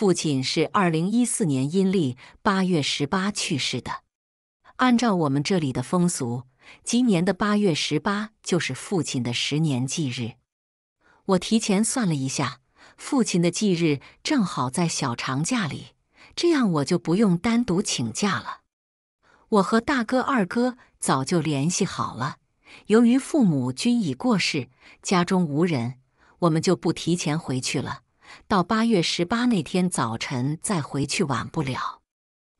父亲是二零一四年阴历八月十八去世的。按照我们这里的风俗，今年的八月十八就是父亲的十年忌日。我提前算了一下，父亲的忌日正好在小长假里，这样我就不用单独请假了。我和大哥、二哥早就联系好了。由于父母均已过世，家中无人，我们就不提前回去了。到八月十八那天早晨再回去晚不了。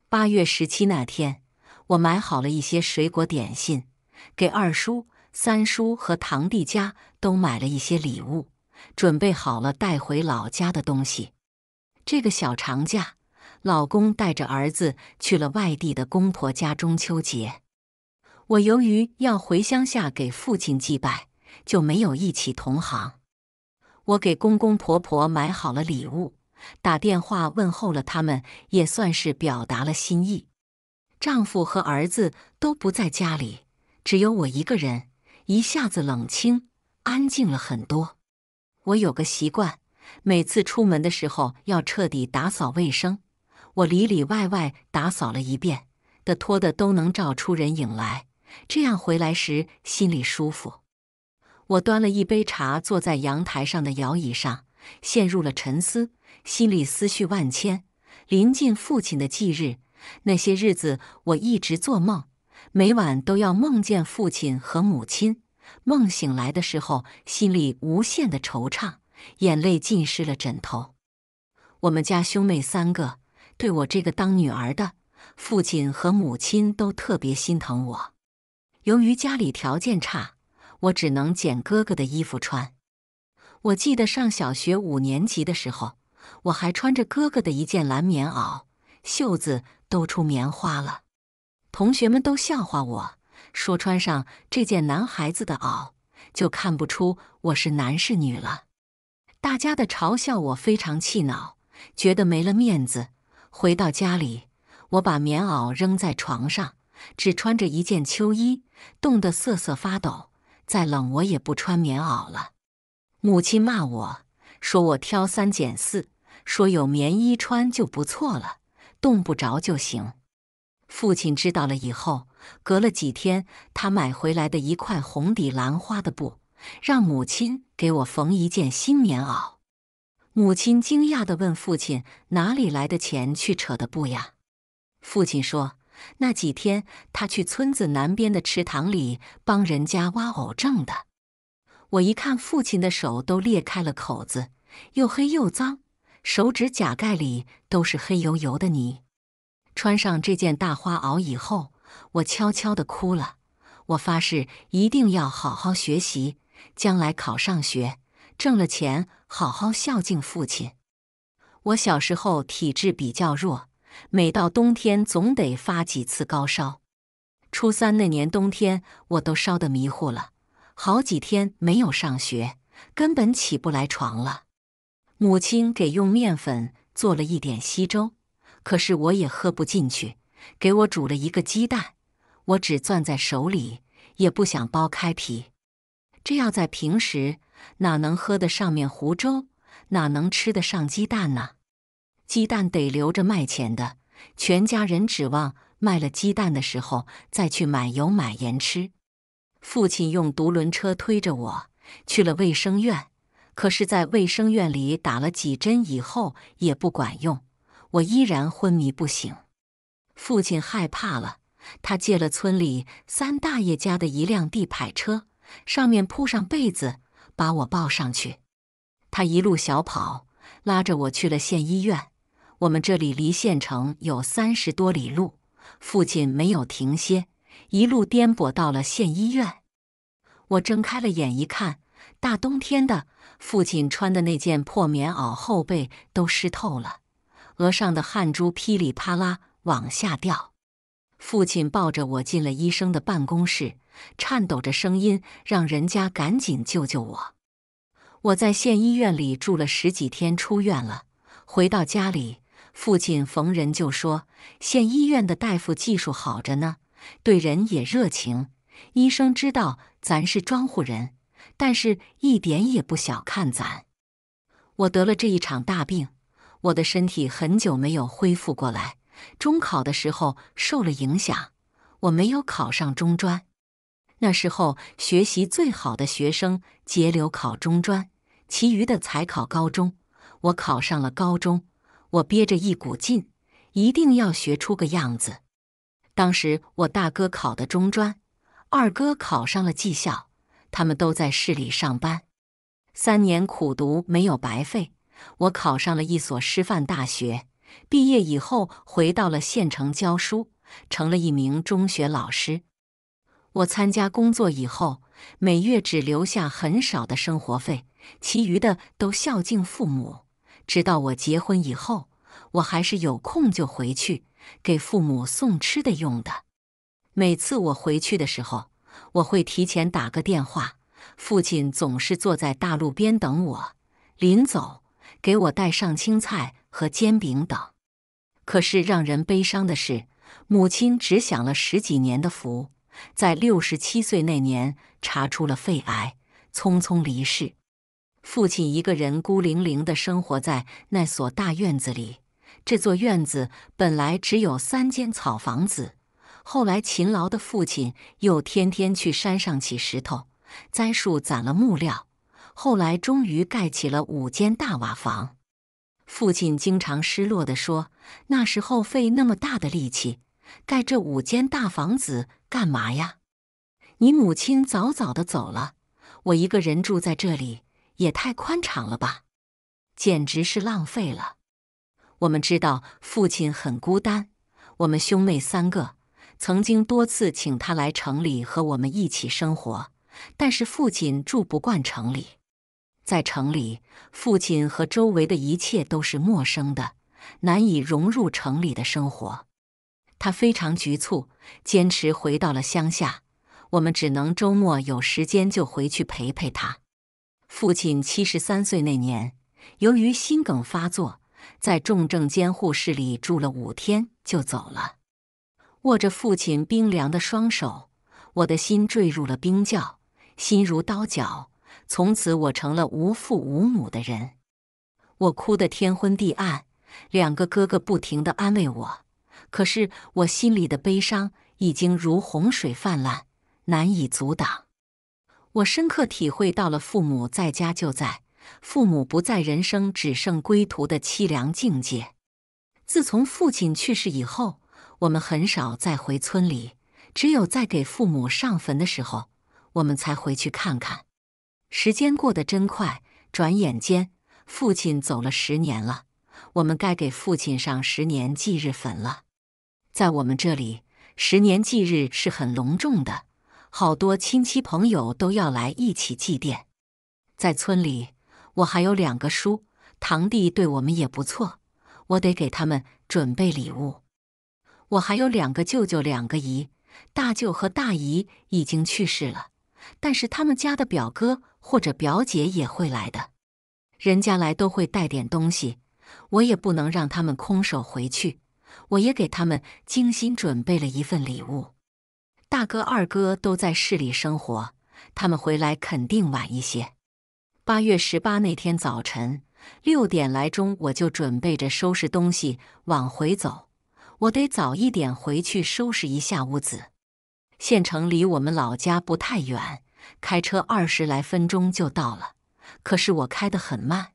八月十七那天，我买好了一些水果点心，给二叔、三叔和堂弟家都买了一些礼物，准备好了带回老家的东西。这个小长假，老公带着儿子去了外地的公婆家。中秋节，我由于要回乡下给父亲祭拜，就没有一起同行。我给公公婆婆买好了礼物，打电话问候了他们，也算是表达了心意。丈夫和儿子都不在家里，只有我一个人，一下子冷清，安静了很多。我有个习惯，每次出门的时候要彻底打扫卫生。我里里外外打扫了一遍，的拖的都能照出人影来，这样回来时心里舒服。我端了一杯茶，坐在阳台上的摇椅上，陷入了沉思，心里思绪万千。临近父亲的忌日，那些日子我一直做梦，每晚都要梦见父亲和母亲。梦醒来的时候，心里无限的惆怅，眼泪浸湿了枕头。我们家兄妹三个，对我这个当女儿的，父亲和母亲都特别心疼我。由于家里条件差。我只能捡哥哥的衣服穿。我记得上小学五年级的时候，我还穿着哥哥的一件蓝棉袄，袖子都出棉花了。同学们都笑话我，说穿上这件男孩子的袄，就看不出我是男是女了。大家的嘲笑我非常气恼，觉得没了面子。回到家里，我把棉袄扔在床上，只穿着一件秋衣，冻得瑟瑟发抖。再冷，我也不穿棉袄了。母亲骂我说：“我挑三拣四，说有棉衣穿就不错了，冻不着就行。”父亲知道了以后，隔了几天，他买回来的一块红底兰花的布，让母亲给我缝一件新棉袄。母亲惊讶地问父亲：“哪里来的钱去扯的布呀？”父亲说。那几天，他去村子南边的池塘里帮人家挖藕挣的。我一看，父亲的手都裂开了口子，又黑又脏，手指甲盖里都是黑油油的泥。穿上这件大花袄以后，我悄悄的哭了。我发誓一定要好好学习，将来考上学，挣了钱好好孝敬父亲。我小时候体质比较弱。每到冬天总得发几次高烧。初三那年冬天，我都烧得迷糊了，好几天没有上学，根本起不来床了。母亲给用面粉做了一点稀粥，可是我也喝不进去。给我煮了一个鸡蛋，我只攥在手里，也不想剥开皮。这要在平时，哪能喝得上面糊粥，哪能吃得上鸡蛋呢？鸡蛋得留着卖钱的，全家人指望卖了鸡蛋的时候再去买油买盐吃。父亲用独轮车推着我去了卫生院，可是，在卫生院里打了几针以后也不管用，我依然昏迷不醒。父亲害怕了，他借了村里三大爷家的一辆地排车，上面铺上被子，把我抱上去。他一路小跑，拉着我去了县医院。我们这里离县城有三十多里路，父亲没有停歇，一路颠簸到了县医院。我睁开了眼，一看，大冬天的，父亲穿的那件破棉袄后背都湿透了，额上的汗珠噼里啪啦往下掉。父亲抱着我进了医生的办公室，颤抖着声音让人家赶紧救救我。我在县医院里住了十几天，出院了，回到家里。父亲逢人就说：“县医院的大夫技术好着呢，对人也热情。医生知道咱是庄户人，但是一点也不小看咱。”我得了这一场大病，我的身体很久没有恢复过来。中考的时候受了影响，我没有考上中专。那时候学习最好的学生截留考中专，其余的才考高中。我考上了高中。我憋着一股劲，一定要学出个样子。当时我大哥考的中专，二哥考上了技校，他们都在市里上班。三年苦读没有白费，我考上了一所师范大学。毕业以后，回到了县城教书，成了一名中学老师。我参加工作以后，每月只留下很少的生活费，其余的都孝敬父母。直到我结婚以后，我还是有空就回去给父母送吃的用的。每次我回去的时候，我会提前打个电话。父亲总是坐在大路边等我，临走给我带上青菜和煎饼等。可是让人悲伤的是，母亲只享了十几年的福，在六十七岁那年查出了肺癌，匆匆离世。父亲一个人孤零零地生活在那所大院子里。这座院子本来只有三间草房子，后来勤劳的父亲又天天去山上起石头、栽树，攒了木料，后来终于盖起了五间大瓦房。父亲经常失落地说：“那时候费那么大的力气盖这五间大房子干嘛呀？”你母亲早早的走了，我一个人住在这里。也太宽敞了吧，简直是浪费了。我们知道父亲很孤单，我们兄妹三个曾经多次请他来城里和我们一起生活，但是父亲住不惯城里，在城里，父亲和周围的一切都是陌生的，难以融入城里的生活。他非常局促，坚持回到了乡下。我们只能周末有时间就回去陪陪他。父亲七十三岁那年，由于心梗发作，在重症监护室里住了五天就走了。握着父亲冰凉的双手，我的心坠入了冰窖，心如刀绞。从此，我成了无父无母的人。我哭得天昏地暗，两个哥哥不停地安慰我，可是我心里的悲伤已经如洪水泛滥，难以阻挡。我深刻体会到了“父母在家就在，父母不在，人生只剩归途”的凄凉境界。自从父亲去世以后，我们很少再回村里，只有在给父母上坟的时候，我们才回去看看。时间过得真快，转眼间父亲走了十年了。我们该给父亲上十年忌日坟了。在我们这里，十年忌日是很隆重的。好多亲戚朋友都要来一起祭奠，在村里，我还有两个叔堂弟，对我们也不错，我得给他们准备礼物。我还有两个舅舅，两个姨，大舅和大姨已经去世了，但是他们家的表哥或者表姐也会来的，人家来都会带点东西，我也不能让他们空手回去，我也给他们精心准备了一份礼物。大哥、二哥都在市里生活，他们回来肯定晚一些。八月十八那天早晨六点来钟，我就准备着收拾东西往回走。我得早一点回去收拾一下屋子。县城离我们老家不太远，开车二十来分钟就到了。可是我开得很慢。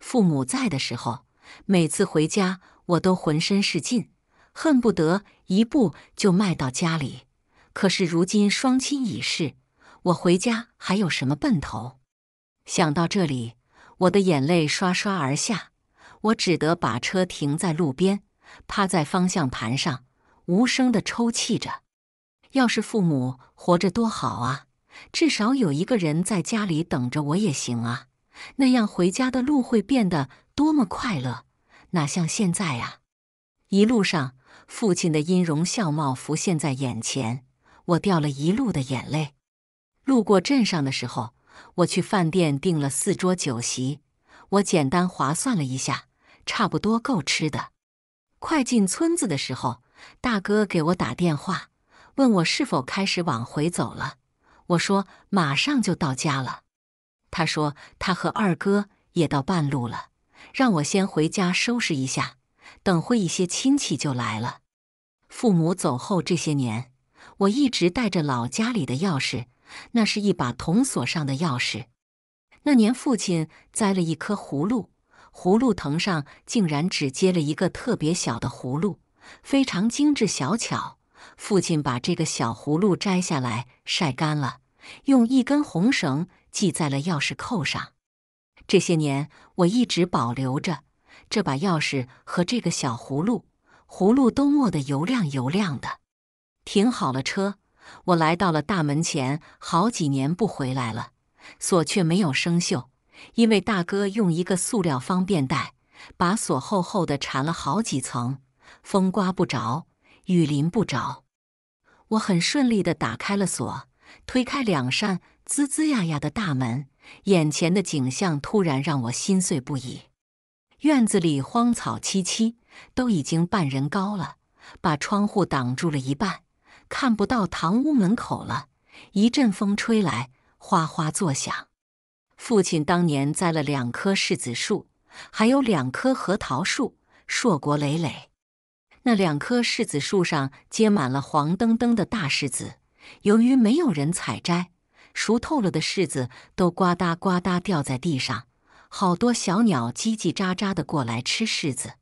父母在的时候，每次回家我都浑身是劲，恨不得一步就迈到家里。可是如今双亲已逝，我回家还有什么奔头？想到这里，我的眼泪刷刷而下。我只得把车停在路边，趴在方向盘上无声的抽泣着。要是父母活着多好啊！至少有一个人在家里等着我也行啊。那样回家的路会变得多么快乐！哪像现在啊！一路上，父亲的音容笑貌浮现在眼前。我掉了一路的眼泪，路过镇上的时候，我去饭店订了四桌酒席。我简单划算了一下，差不多够吃的。快进村子的时候，大哥给我打电话，问我是否开始往回走了。我说马上就到家了。他说他和二哥也到半路了，让我先回家收拾一下，等会一些亲戚就来了。父母走后这些年。我一直带着老家里的钥匙，那是一把铜锁上的钥匙。那年父亲栽了一棵葫芦，葫芦藤上竟然只结了一个特别小的葫芦，非常精致小巧。父亲把这个小葫芦摘下来晒干了，用一根红绳系在了钥匙扣上。这些年我一直保留着这把钥匙和这个小葫芦，葫芦都磨得油亮油亮的。停好了车，我来到了大门前。好几年不回来了，锁却没有生锈，因为大哥用一个塑料方便袋把锁厚厚的缠了好几层，风刮不着，雨淋不着。我很顺利的打开了锁，推开两扇吱吱呀呀的大门，眼前的景象突然让我心碎不已。院子里荒草萋萋，都已经半人高了，把窗户挡住了一半。看不到堂屋门口了，一阵风吹来，哗哗作响。父亲当年栽了两棵柿子树，还有两棵核桃树，硕果累累。那两棵柿子树上结满了黄澄澄的大柿子，由于没有人采摘，熟透了的柿子都呱嗒呱嗒掉在地上，好多小鸟叽叽喳喳地过来吃柿子。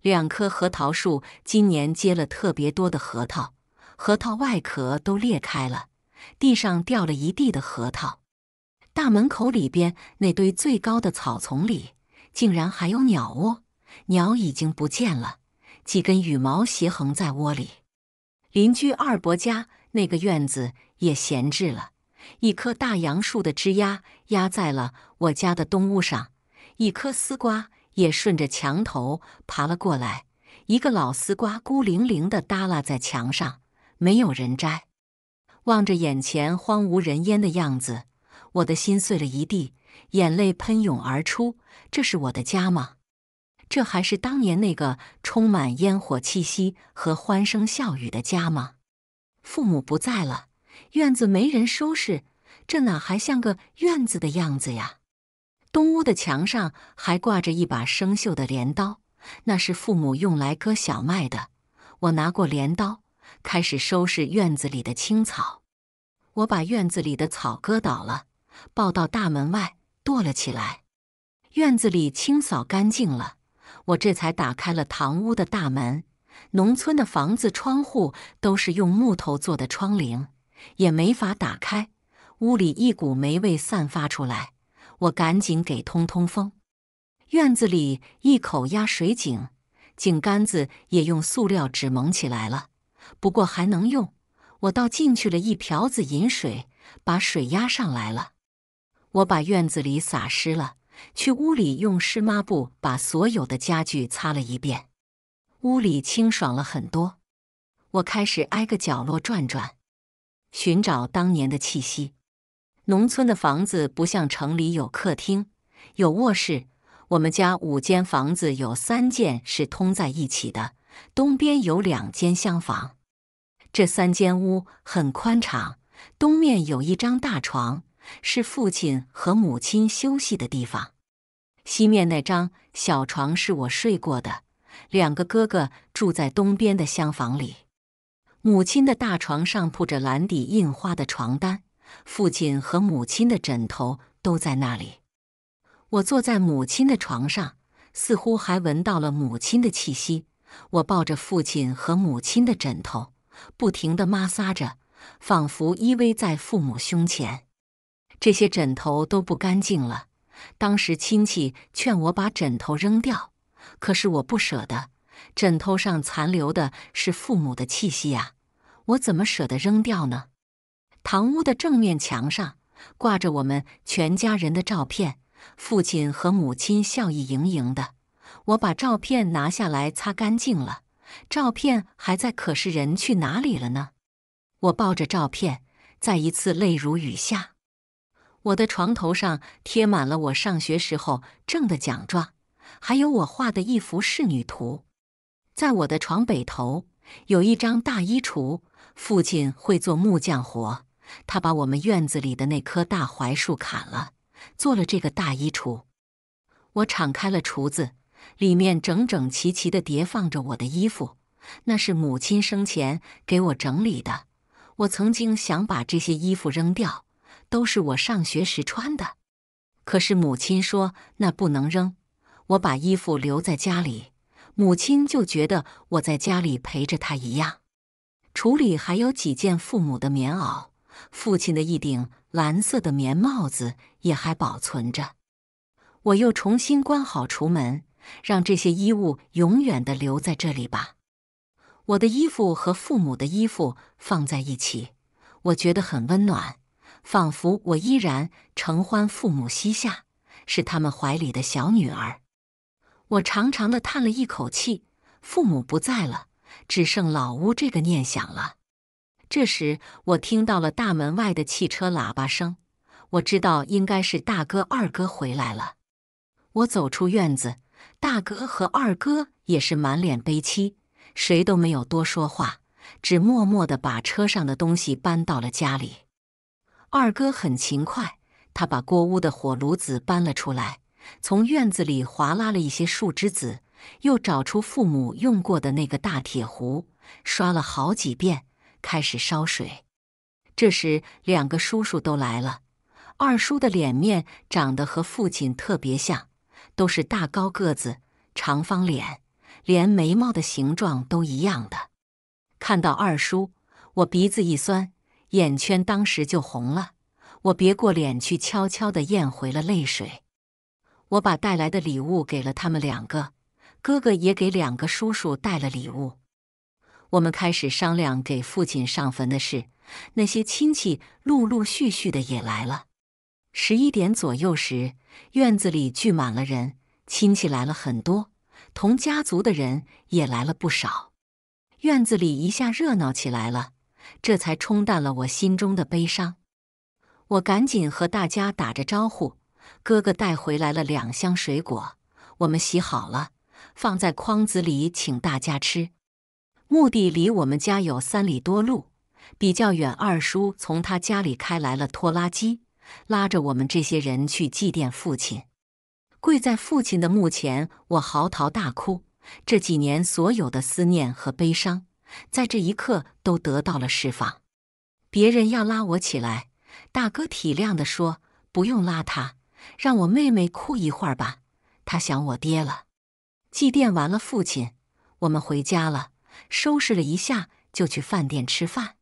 两棵核桃树今年结了特别多的核桃。核桃外壳都裂开了，地上掉了一地的核桃。大门口里边那堆最高的草丛里，竟然还有鸟窝，鸟已经不见了，几根羽毛斜横在窝里。邻居二伯家那个院子也闲置了，一棵大杨树的枝丫压在了我家的东屋上，一棵丝瓜也顺着墙头爬了过来，一个老丝瓜孤零零的耷拉在墙上。没有人摘，望着眼前荒无人烟的样子，我的心碎了一地，眼泪喷涌而出。这是我的家吗？这还是当年那个充满烟火气息和欢声笑语的家吗？父母不在了，院子没人收拾，这哪还像个院子的样子呀？东屋的墙上还挂着一把生锈的镰刀，那是父母用来割小麦的。我拿过镰刀。开始收拾院子里的青草，我把院子里的草割倒了，抱到大门外剁了起来。院子里清扫干净了，我这才打开了堂屋的大门。农村的房子窗户都是用木头做的窗棂，也没法打开。屋里一股霉味散发出来，我赶紧给通通风。院子里一口压水井，井杆子也用塑料纸蒙起来了。不过还能用，我倒进去了一瓢子饮水，把水压上来了。我把院子里洒湿了，去屋里用湿抹布把所有的家具擦了一遍，屋里清爽了很多。我开始挨个角落转转，寻找当年的气息。农村的房子不像城里有客厅、有卧室，我们家五间房子有三间是通在一起的。东边有两间厢房，这三间屋很宽敞。东面有一张大床，是父亲和母亲休息的地方。西面那张小床是我睡过的。两个哥哥住在东边的厢房里。母亲的大床上铺着蓝底印花的床单，父亲和母亲的枕头都在那里。我坐在母亲的床上，似乎还闻到了母亲的气息。我抱着父亲和母亲的枕头，不停地摩挲着，仿佛依偎在父母胸前。这些枕头都不干净了。当时亲戚劝我把枕头扔掉，可是我不舍得。枕头上残留的是父母的气息呀，我怎么舍得扔掉呢？堂屋的正面墙上挂着我们全家人的照片，父亲和母亲笑意盈盈的。我把照片拿下来，擦干净了。照片还在，可是人去哪里了呢？我抱着照片，再一次泪如雨下。我的床头上贴满了我上学时候挣的奖状，还有我画的一幅仕女图。在我的床北头有一张大衣橱，父亲会做木匠活，他把我们院子里的那棵大槐树砍了，做了这个大衣橱。我敞开了橱子。里面整整齐齐的叠放着我的衣服，那是母亲生前给我整理的。我曾经想把这些衣服扔掉，都是我上学时穿的。可是母亲说那不能扔，我把衣服留在家里，母亲就觉得我在家里陪着她一样。橱里还有几件父母的棉袄，父亲的一顶蓝色的棉帽子也还保存着。我又重新关好橱门。让这些衣物永远的留在这里吧。我的衣服和父母的衣服放在一起，我觉得很温暖，仿佛我依然承欢父母膝下，是他们怀里的小女儿。我长长的叹了一口气，父母不在了，只剩老屋这个念想了。这时，我听到了大门外的汽车喇叭声，我知道应该是大哥、二哥回来了。我走出院子。大哥和二哥也是满脸悲戚，谁都没有多说话，只默默地把车上的东西搬到了家里。二哥很勤快，他把锅屋的火炉子搬了出来，从院子里划拉了一些树枝子，又找出父母用过的那个大铁壶，刷了好几遍，开始烧水。这时，两个叔叔都来了，二叔的脸面长得和父亲特别像。都是大高个子，长方脸，连眉毛的形状都一样的。看到二叔，我鼻子一酸，眼圈当时就红了。我别过脸去，悄悄地咽回了泪水。我把带来的礼物给了他们两个，哥哥也给两个叔叔带了礼物。我们开始商量给父亲上坟的事。那些亲戚陆陆续续的也来了。十一点左右时。院子里聚满了人，亲戚来了很多，同家族的人也来了不少，院子里一下热闹起来了，这才冲淡了我心中的悲伤。我赶紧和大家打着招呼：“哥哥带回来了两箱水果，我们洗好了，放在筐子里，请大家吃。”墓地离我们家有三里多路，比较远。二叔从他家里开来了拖拉机。拉着我们这些人去祭奠父亲，跪在父亲的墓前，我嚎啕大哭。这几年所有的思念和悲伤，在这一刻都得到了释放。别人要拉我起来，大哥体谅的说：“不用拉他，让我妹妹哭一会儿吧，她想我爹了。”祭奠完了父亲，我们回家了，收拾了一下就去饭店吃饭。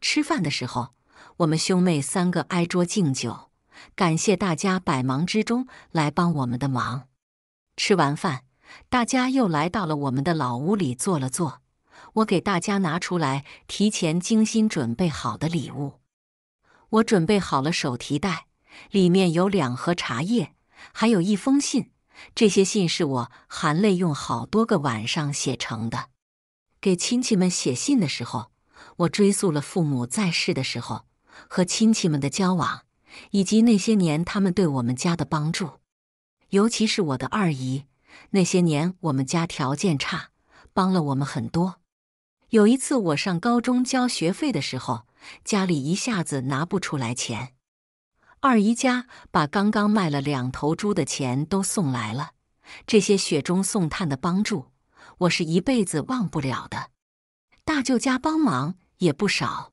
吃饭的时候。我们兄妹三个挨桌敬酒，感谢大家百忙之中来帮我们的忙。吃完饭，大家又来到了我们的老屋里坐了坐。我给大家拿出来提前精心准备好的礼物。我准备好了手提袋，里面有两盒茶叶，还有一封信。这些信是我含泪用好多个晚上写成的。给亲戚们写信的时候，我追溯了父母在世的时候。和亲戚们的交往，以及那些年他们对我们家的帮助，尤其是我的二姨，那些年我们家条件差，帮了我们很多。有一次我上高中交学费的时候，家里一下子拿不出来钱，二姨家把刚刚卖了两头猪的钱都送来了。这些雪中送炭的帮助，我是一辈子忘不了的。大舅家帮忙也不少。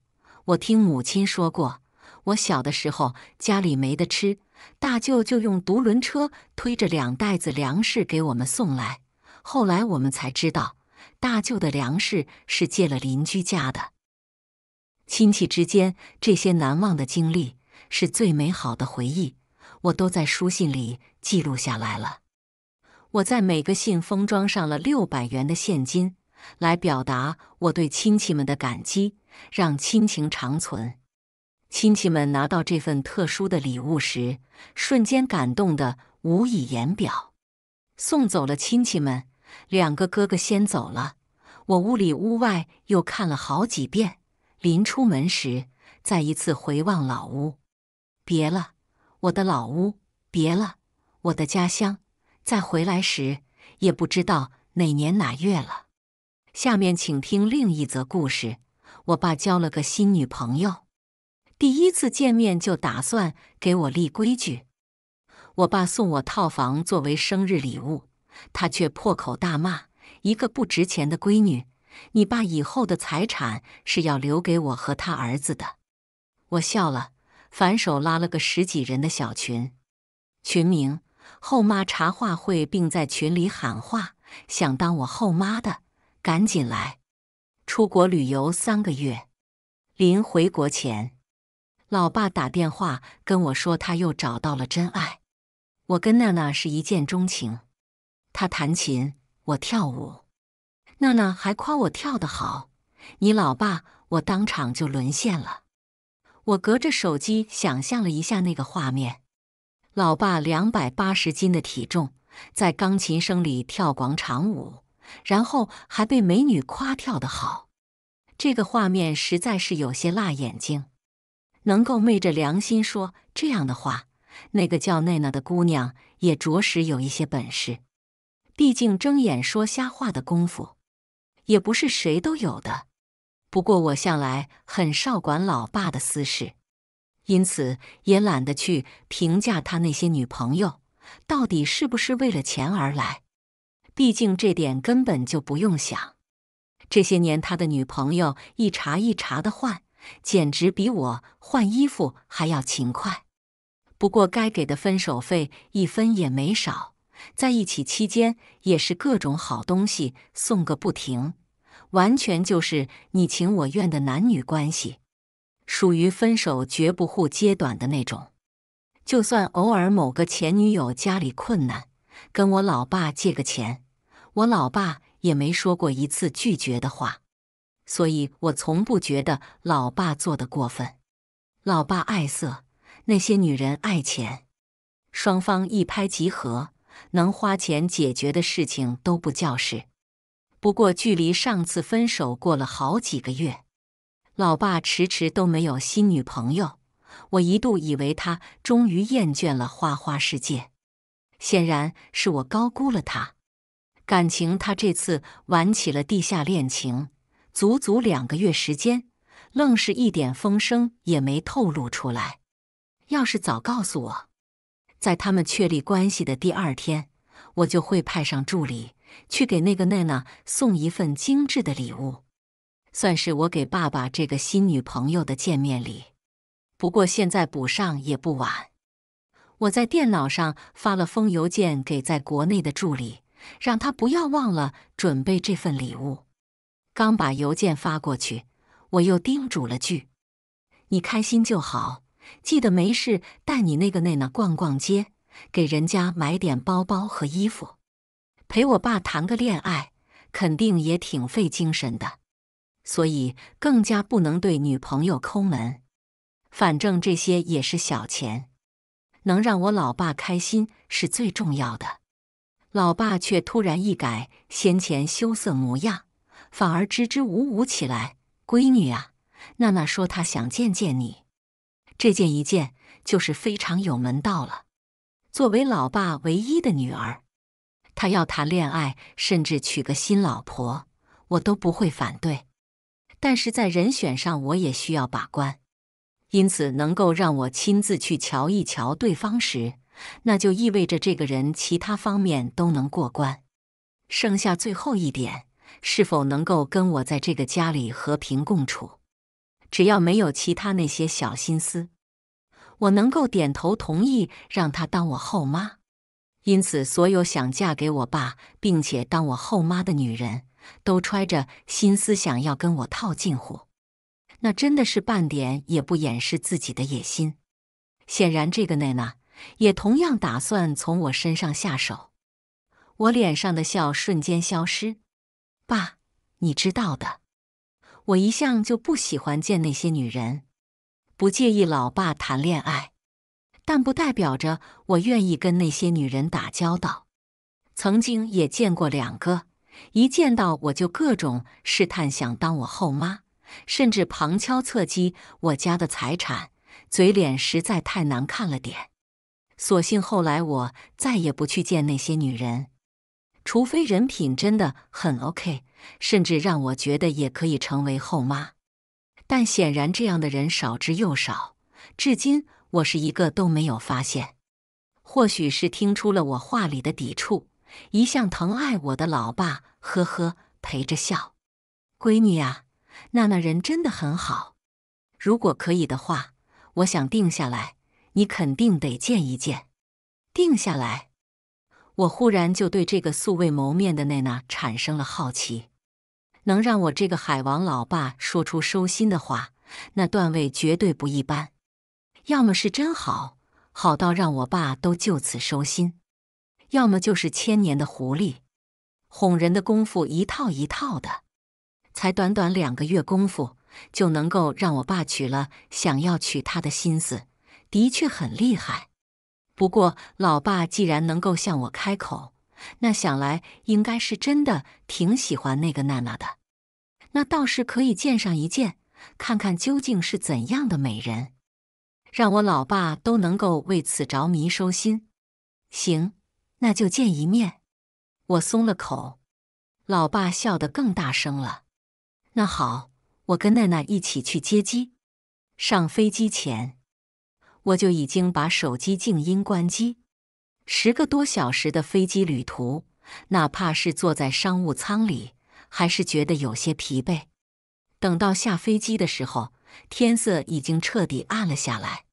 我听母亲说过，我小的时候家里没得吃，大舅就用独轮车推着两袋子粮食给我们送来。后来我们才知道，大舅的粮食是借了邻居家的。亲戚之间这些难忘的经历是最美好的回忆，我都在书信里记录下来了。我在每个信封装上了六百元的现金，来表达我对亲戚们的感激。让亲情长存。亲戚们拿到这份特殊的礼物时，瞬间感动得无以言表。送走了亲戚们，两个哥哥先走了。我屋里屋外又看了好几遍，临出门时再一次回望老屋，别了我的老屋，别了我的家乡。再回来时，也不知道哪年哪月了。下面请听另一则故事。我爸交了个新女朋友，第一次见面就打算给我立规矩。我爸送我套房作为生日礼物，他却破口大骂：“一个不值钱的闺女，你爸以后的财产是要留给我和他儿子的。”我笑了，反手拉了个十几人的小群，群名“后妈茶话会”，并在群里喊话：“想当我后妈的，赶紧来。”出国旅游三个月，临回国前，老爸打电话跟我说，他又找到了真爱。我跟娜娜是一见钟情，他弹琴，我跳舞，娜娜还夸我跳得好。你老爸，我当场就沦陷了。我隔着手机想象了一下那个画面：老爸两百八十斤的体重，在钢琴声里跳广场舞。然后还被美女夸跳得好，这个画面实在是有些辣眼睛。能够昧着良心说这样的话，那个叫奈娜的姑娘也着实有一些本事。毕竟睁眼说瞎话的功夫，也不是谁都有的。不过我向来很少管老爸的私事，因此也懒得去评价他那些女朋友到底是不是为了钱而来。毕竟这点根本就不用想，这些年他的女朋友一茬一茬的换，简直比我换衣服还要勤快。不过该给的分手费一分也没少，在一起期间也是各种好东西送个不停，完全就是你情我愿的男女关系，属于分手绝不互揭短的那种。就算偶尔某个前女友家里困难，跟我老爸借个钱。我老爸也没说过一次拒绝的话，所以我从不觉得老爸做的过分。老爸爱色，那些女人爱钱，双方一拍即合，能花钱解决的事情都不叫事。不过，距离上次分手过了好几个月，老爸迟迟都没有新女朋友，我一度以为他终于厌倦了花花世界，显然是我高估了他。感情，他这次玩起了地下恋情，足足两个月时间，愣是一点风声也没透露出来。要是早告诉我，在他们确立关系的第二天，我就会派上助理去给那个娜娜送一份精致的礼物，算是我给爸爸这个新女朋友的见面礼。不过现在补上也不晚。我在电脑上发了封邮件给在国内的助理。让他不要忘了准备这份礼物。刚把邮件发过去，我又叮嘱了句：“你开心就好，记得没事带你那个内娜逛逛街，给人家买点包包和衣服。陪我爸谈个恋爱，肯定也挺费精神的，所以更加不能对女朋友抠门。反正这些也是小钱，能让我老爸开心是最重要的。”老爸却突然一改先前羞涩模样，反而支支吾吾起来：“闺女啊，娜娜说她想见见你，这见一见就是非常有门道了。作为老爸唯一的女儿，她要谈恋爱，甚至娶个新老婆，我都不会反对。但是在人选上，我也需要把关。因此，能够让我亲自去瞧一瞧对方时。”那就意味着这个人其他方面都能过关，剩下最后一点，是否能够跟我在这个家里和平共处？只要没有其他那些小心思，我能够点头同意让他当我后妈。因此，所有想嫁给我爸并且当我后妈的女人都揣着心思想要跟我套近乎，那真的是半点也不掩饰自己的野心。显然，这个内娜。也同样打算从我身上下手，我脸上的笑瞬间消失。爸，你知道的，我一向就不喜欢见那些女人，不介意老爸谈恋爱，但不代表着我愿意跟那些女人打交道。曾经也见过两个，一见到我就各种试探，想当我后妈，甚至旁敲侧击我家的财产，嘴脸实在太难看了点。所幸后来我再也不去见那些女人，除非人品真的很 OK，甚至让我觉得也可以成为后妈。但显然这样的人少之又少，至今我是一个都没有发现。或许是听出了我话里的抵触，一向疼爱我的老爸呵呵陪着笑：“闺女呀，娜娜人真的很好，如果可以的话，我想定下来。”你肯定得见一见，定下来。我忽然就对这个素未谋面的奈娜产生了好奇。能让我这个海王老爸说出收心的话，那段位绝对不一般。要么是真好，好到让我爸都就此收心；要么就是千年的狐狸，哄人的功夫一套一套的。才短短两个月功夫，就能够让我爸娶了想要娶她的心思。的确很厉害，不过老爸既然能够向我开口，那想来应该是真的挺喜欢那个娜娜的。那倒是可以见上一见，看看究竟是怎样的美人，让我老爸都能够为此着迷收心。行，那就见一面。我松了口，老爸笑得更大声了。那好，我跟娜娜一起去接机。上飞机前。我就已经把手机静音关机，十个多小时的飞机旅途，哪怕是坐在商务舱里，还是觉得有些疲惫。等到下飞机的时候，天色已经彻底暗了下来。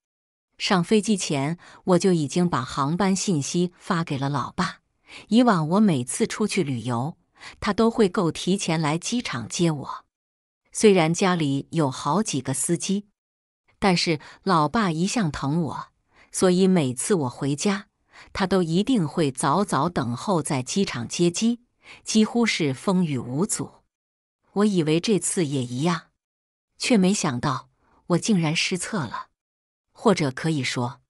上飞机前，我就已经把航班信息发给了老爸。以往我每次出去旅游，他都会够提前来机场接我。虽然家里有好几个司机。但是，老爸一向疼我，所以每次我回家，他都一定会早早等候在机场接机，几乎是风雨无阻。我以为这次也一样，却没想到我竟然失策了，或者可以说，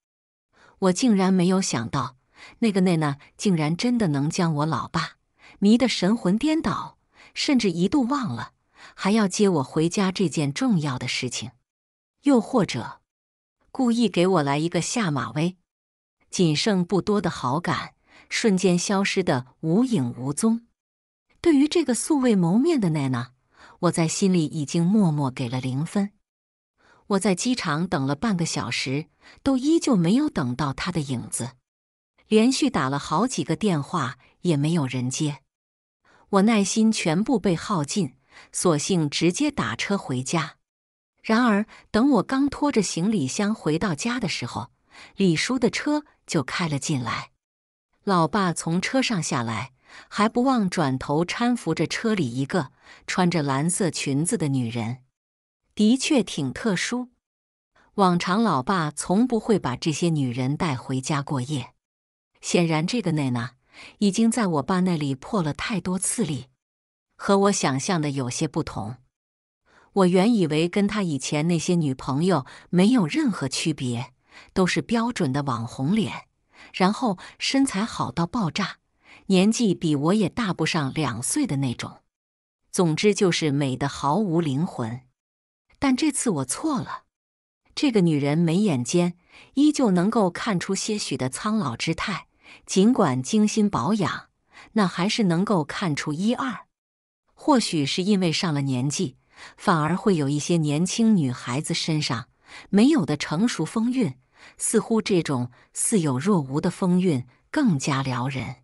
我竟然没有想到，那个内娜竟然真的能将我老爸迷得神魂颠倒，甚至一度忘了还要接我回家这件重要的事情。又或者，故意给我来一个下马威，仅剩不多的好感瞬间消失得无影无踪。对于这个素未谋面的奈娜，我在心里已经默默给了零分。我在机场等了半个小时，都依旧没有等到她的影子，连续打了好几个电话也没有人接，我耐心全部被耗尽，索性直接打车回家。然而，等我刚拖着行李箱回到家的时候，李叔的车就开了进来。老爸从车上下来，还不忘转头搀扶着车里一个穿着蓝色裙子的女人。的确挺特殊。往常老爸从不会把这些女人带回家过夜。显然，这个内娜已经在我爸那里破了太多次例，和我想象的有些不同。我原以为跟他以前那些女朋友没有任何区别，都是标准的网红脸，然后身材好到爆炸，年纪比我也大不上两岁的那种。总之就是美得毫无灵魂。但这次我错了，这个女人眉眼间依旧能够看出些许的苍老之态，尽管精心保养，那还是能够看出一二。或许是因为上了年纪。反而会有一些年轻女孩子身上没有的成熟风韵，似乎这种似有若无的风韵更加撩人。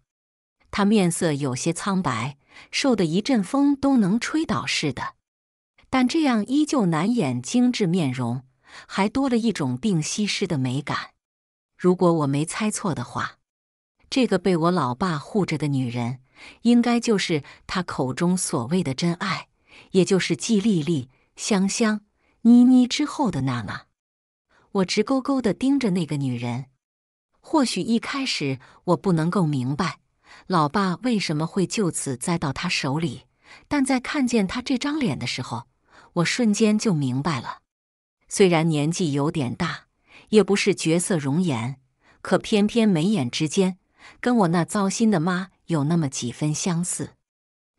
她面色有些苍白，瘦得一阵风都能吹倒似的，但这样依旧难掩精致面容，还多了一种病西施的美感。如果我没猜错的话，这个被我老爸护着的女人，应该就是他口中所谓的真爱。也就是季丽丽、香香、妮妮之后的娜娜，我直勾勾地盯着那个女人。或许一开始我不能够明白，老爸为什么会就此栽到他手里，但在看见她这张脸的时候，我瞬间就明白了。虽然年纪有点大，也不是绝色容颜，可偏偏眉眼之间，跟我那糟心的妈有那么几分相似。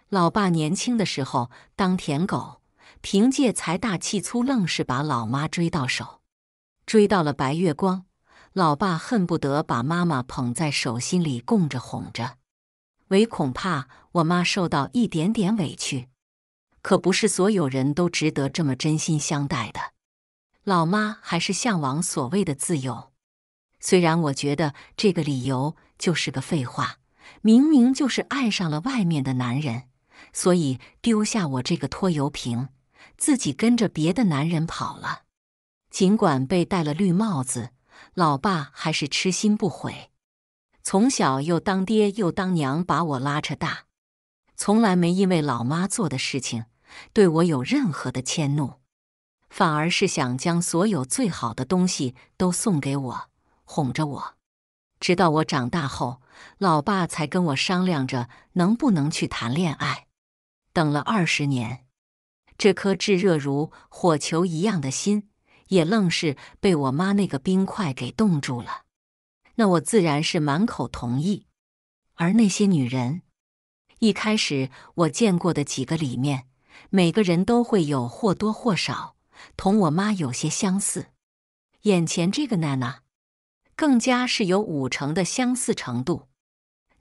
老爸年轻的时候当舔狗，凭借财大气粗，愣是把老妈追到手，追到了白月光。老爸恨不得把妈妈捧在手心里供着哄着，唯恐怕我妈受到一点点委屈。可不是所有人都值得这么真心相待的。老妈还是向往所谓的自由，虽然我觉得这个理由就是个废话，明明就是爱上了外面的男人。所以丢下我这个拖油瓶，自己跟着别的男人跑了。尽管被戴了绿帽子，老爸还是痴心不悔。从小又当爹又当娘把我拉扯大，从来没因为老妈做的事情对我有任何的迁怒，反而是想将所有最好的东西都送给我，哄着我。直到我长大后，老爸才跟我商量着能不能去谈恋爱。等了二十年，这颗炙热如火球一样的心，也愣是被我妈那个冰块给冻住了。那我自然是满口同意。而那些女人，一开始我见过的几个里面，每个人都会有或多或少同我妈有些相似。眼前这个娜娜，更加是有五成的相似程度，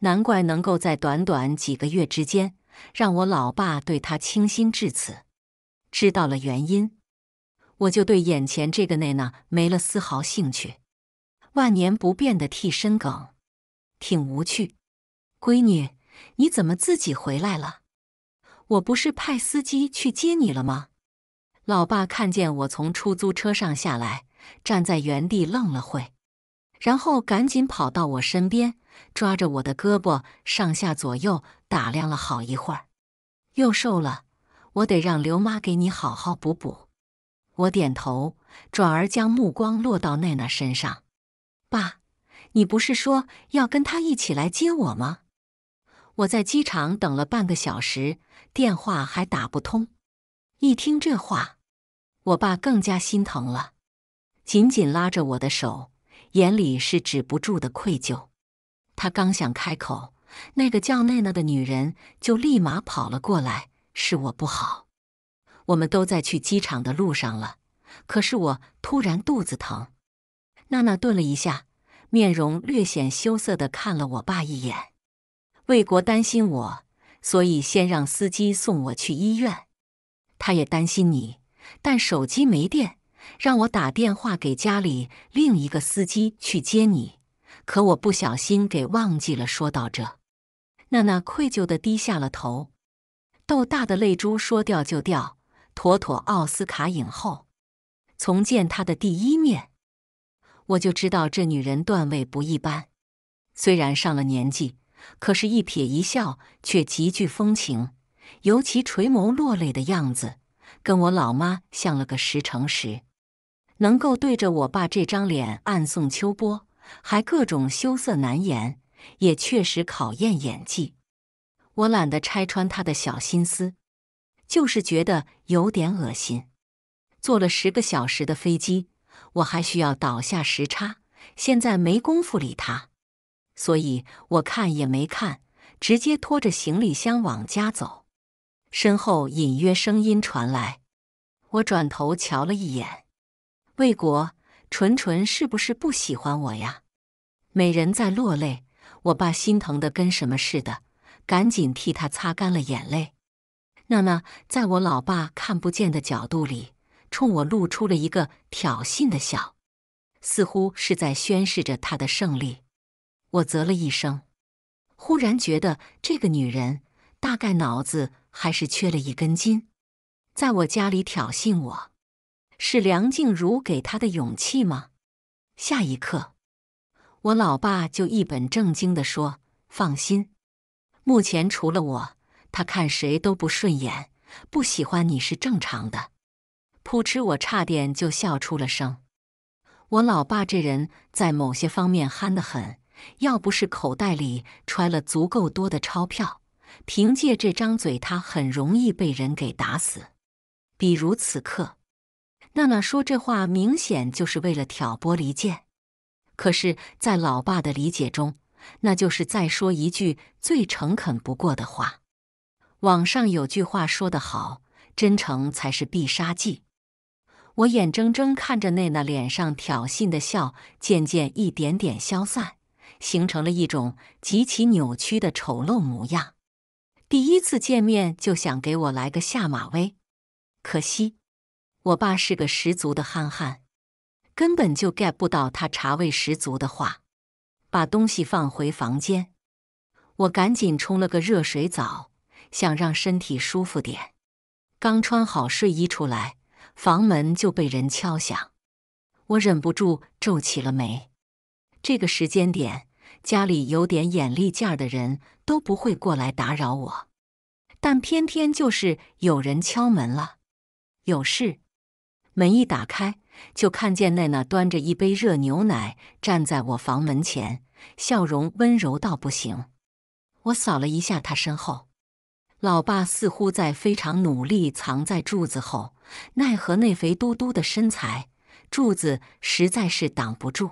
难怪能够在短短几个月之间。让我老爸对他倾心至此，知道了原因，我就对眼前这个内娜没了丝毫兴趣。万年不变的替身梗，挺无趣。闺女，你怎么自己回来了？我不是派司机去接你了吗？老爸看见我从出租车上下来，站在原地愣了会。然后赶紧跑到我身边，抓着我的胳膊，上下左右打量了好一会儿。又瘦了，我得让刘妈给你好好补补。我点头，转而将目光落到奈奈身上。爸，你不是说要跟他一起来接我吗？我在机场等了半个小时，电话还打不通。一听这话，我爸更加心疼了，紧紧拉着我的手。眼里是止不住的愧疚，他刚想开口，那个叫娜娜的女人就立马跑了过来：“是我不好，我们都在去机场的路上了。可是我突然肚子疼。”娜娜顿了一下，面容略显羞涩的看了我爸一眼。魏国担心我，所以先让司机送我去医院。他也担心你，但手机没电。让我打电话给家里另一个司机去接你，可我不小心给忘记了。说到这，娜娜愧疚地低下了头，豆大的泪珠说掉就掉，妥妥奥斯卡影后。从见她的第一面，我就知道这女人段位不一般。虽然上了年纪，可是—一撇一笑却极具风情，尤其垂眸落泪的样子，跟我老妈像了个十成十。能够对着我爸这张脸暗送秋波，还各种羞涩难言，也确实考验演技。我懒得拆穿他的小心思，就是觉得有点恶心。坐了十个小时的飞机，我还需要倒下时差，现在没工夫理他，所以我看也没看，直接拖着行李箱往家走。身后隐约声音传来，我转头瞧了一眼。魏国纯纯是不是不喜欢我呀？美人在落泪，我爸心疼的跟什么似的，赶紧替她擦干了眼泪。那么，在我老爸看不见的角度里，冲我露出了一个挑衅的笑，似乎是在宣示着他的胜利。我啧了一声，忽然觉得这个女人大概脑子还是缺了一根筋，在我家里挑衅我。是梁静茹给他的勇气吗？下一刻，我老爸就一本正经的说：“放心，目前除了我，他看谁都不顺眼，不喜欢你是正常的。”扑哧，我差点就笑出了声。我老爸这人在某些方面憨的很，要不是口袋里揣了足够多的钞票，凭借这张嘴，他很容易被人给打死。比如此刻。娜娜说这话明显就是为了挑拨离间，可是，在老爸的理解中，那就是再说一句最诚恳不过的话。网上有句话说得好：“真诚才是必杀技。”我眼睁睁看着娜娜脸上挑衅的笑渐渐一点点消散，形成了一种极其扭曲的丑陋模样。第一次见面就想给我来个下马威，可惜。我爸是个十足的憨憨，根本就 get 不到他茶味十足的话。把东西放回房间，我赶紧冲了个热水澡，想让身体舒服点。刚穿好睡衣出来，房门就被人敲响，我忍不住皱起了眉。这个时间点，家里有点眼力劲儿的人都不会过来打扰我，但偏偏就是有人敲门了，有事。门一打开，就看见奈娜端着一杯热牛奶站在我房门前，笑容温柔到不行。我扫了一下她身后，老爸似乎在非常努力藏在柱子后，奈何那肥嘟嘟的身材，柱子实在是挡不住。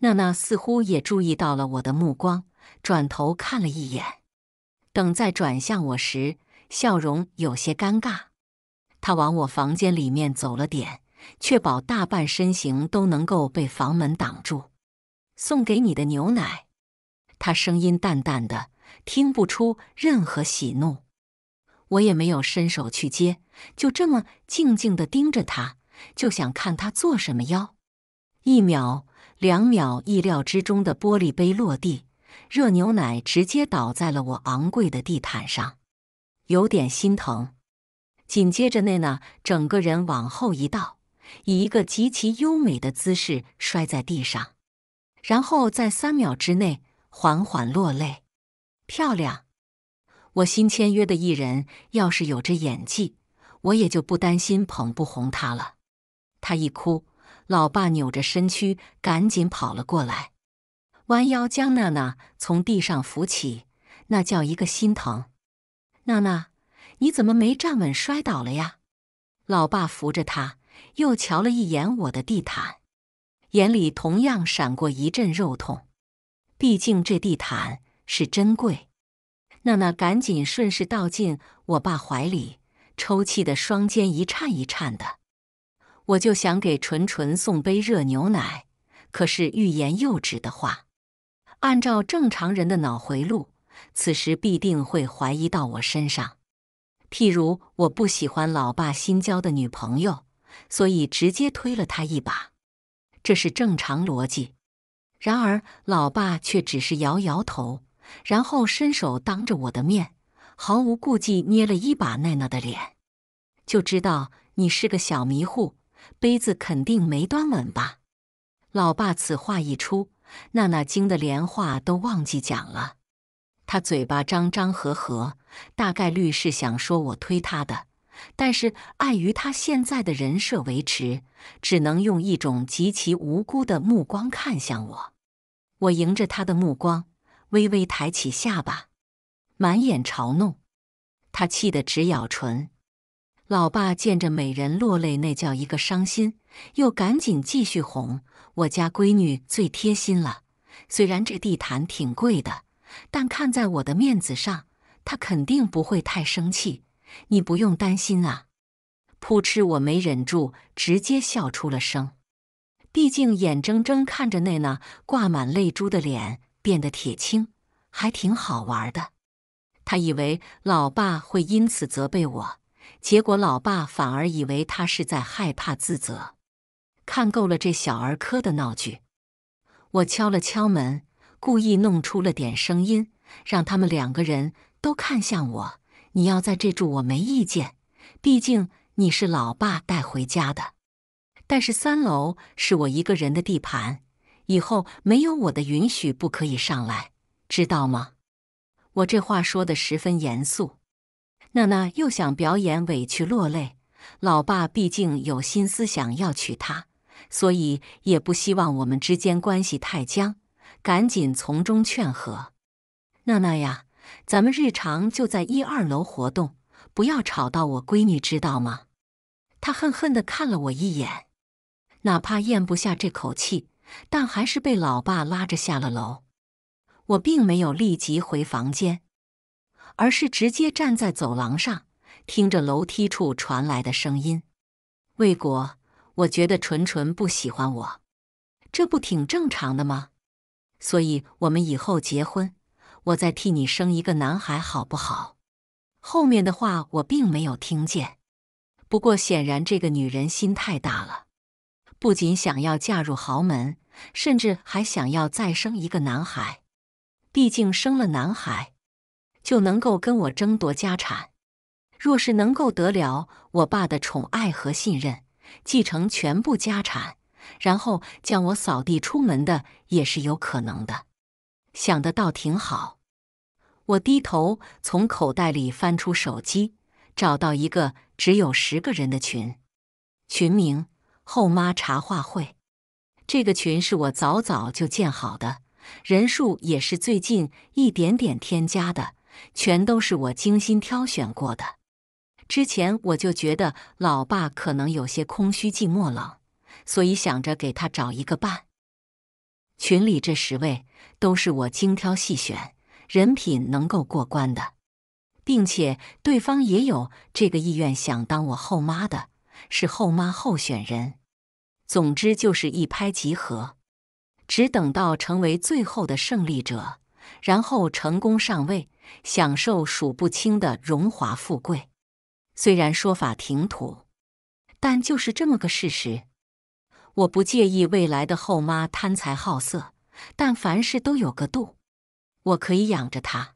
娜娜似乎也注意到了我的目光，转头看了一眼，等再转向我时，笑容有些尴尬。他往我房间里面走了点，确保大半身形都能够被房门挡住。送给你的牛奶，他声音淡淡的，听不出任何喜怒。我也没有伸手去接，就这么静静的盯着他，就想看他做什么妖。一秒、两秒，意料之中的玻璃杯落地，热牛奶直接倒在了我昂贵的地毯上，有点心疼。紧接着，娜娜整个人往后一倒，以一个极其优美的姿势摔在地上，然后在三秒之内缓缓落泪。漂亮！我新签约的艺人要是有这演技，我也就不担心捧不红他了。他一哭，老爸扭着身躯赶紧跑了过来，弯腰将娜娜从地上扶起，那叫一个心疼。娜娜。你怎么没站稳摔倒了呀？老爸扶着他，又瞧了一眼我的地毯，眼里同样闪过一阵肉痛。毕竟这地毯是珍贵。娜娜赶紧顺势倒进我爸怀里，抽泣的双肩一颤一颤的。我就想给纯纯送杯热牛奶，可是欲言又止的话，按照正常人的脑回路，此时必定会怀疑到我身上。譬如，我不喜欢老爸新交的女朋友，所以直接推了他一把，这是正常逻辑。然而，老爸却只是摇摇头，然后伸手当着我的面，毫无顾忌捏了一把娜娜的脸，就知道你是个小迷糊，杯子肯定没端稳吧。老爸此话一出，娜娜惊得连话都忘记讲了。他嘴巴张张合合，大概率是想说我推他的，但是碍于他现在的人设维持，只能用一种极其无辜的目光看向我。我迎着他的目光，微微抬起下巴，满眼嘲弄。他气得直咬唇。老爸见着美人落泪，那叫一个伤心，又赶紧继续哄：“我家闺女最贴心了，虽然这地毯挺贵的。”但看在我的面子上，他肯定不会太生气，你不用担心啊！扑哧，我没忍住，直接笑出了声。毕竟眼睁睁看着那那挂满泪珠的脸变得铁青，还挺好玩的。他以为老爸会因此责备我，结果老爸反而以为他是在害怕自责。看够了这小儿科的闹剧，我敲了敲门。故意弄出了点声音，让他们两个人都看向我。你要在这住，我没意见，毕竟你是老爸带回家的。但是三楼是我一个人的地盘，以后没有我的允许不可以上来，知道吗？我这话说的十分严肃。娜娜又想表演委屈落泪，老爸毕竟有心思想要娶她，所以也不希望我们之间关系太僵。赶紧从中劝和，娜娜呀，咱们日常就在一二楼活动，不要吵到我闺女，知道吗？她恨恨地看了我一眼，哪怕咽不下这口气，但还是被老爸拉着下了楼。我并没有立即回房间，而是直接站在走廊上，听着楼梯处传来的声音。魏国，我觉得纯纯不喜欢我，这不挺正常的吗？所以，我们以后结婚，我再替你生一个男孩，好不好？后面的话我并没有听见。不过，显然这个女人心太大了，不仅想要嫁入豪门，甚至还想要再生一个男孩。毕竟，生了男孩就能够跟我争夺家产。若是能够得了我爸的宠爱和信任，继承全部家产。然后将我扫地出门的也是有可能的，想的倒挺好。我低头从口袋里翻出手机，找到一个只有十个人的群，群名“后妈茶话会”。这个群是我早早就建好的，人数也是最近一点点添加的，全都是我精心挑选过的。之前我就觉得老爸可能有些空虚、寂寞、冷。所以想着给他找一个伴，群里这十位都是我精挑细选，人品能够过关的，并且对方也有这个意愿，想当我后妈的，是后妈候选人。总之就是一拍即合，只等到成为最后的胜利者，然后成功上位，享受数不清的荣华富贵。虽然说法挺土，但就是这么个事实。我不介意未来的后妈贪财好色，但凡事都有个度。我可以养着她，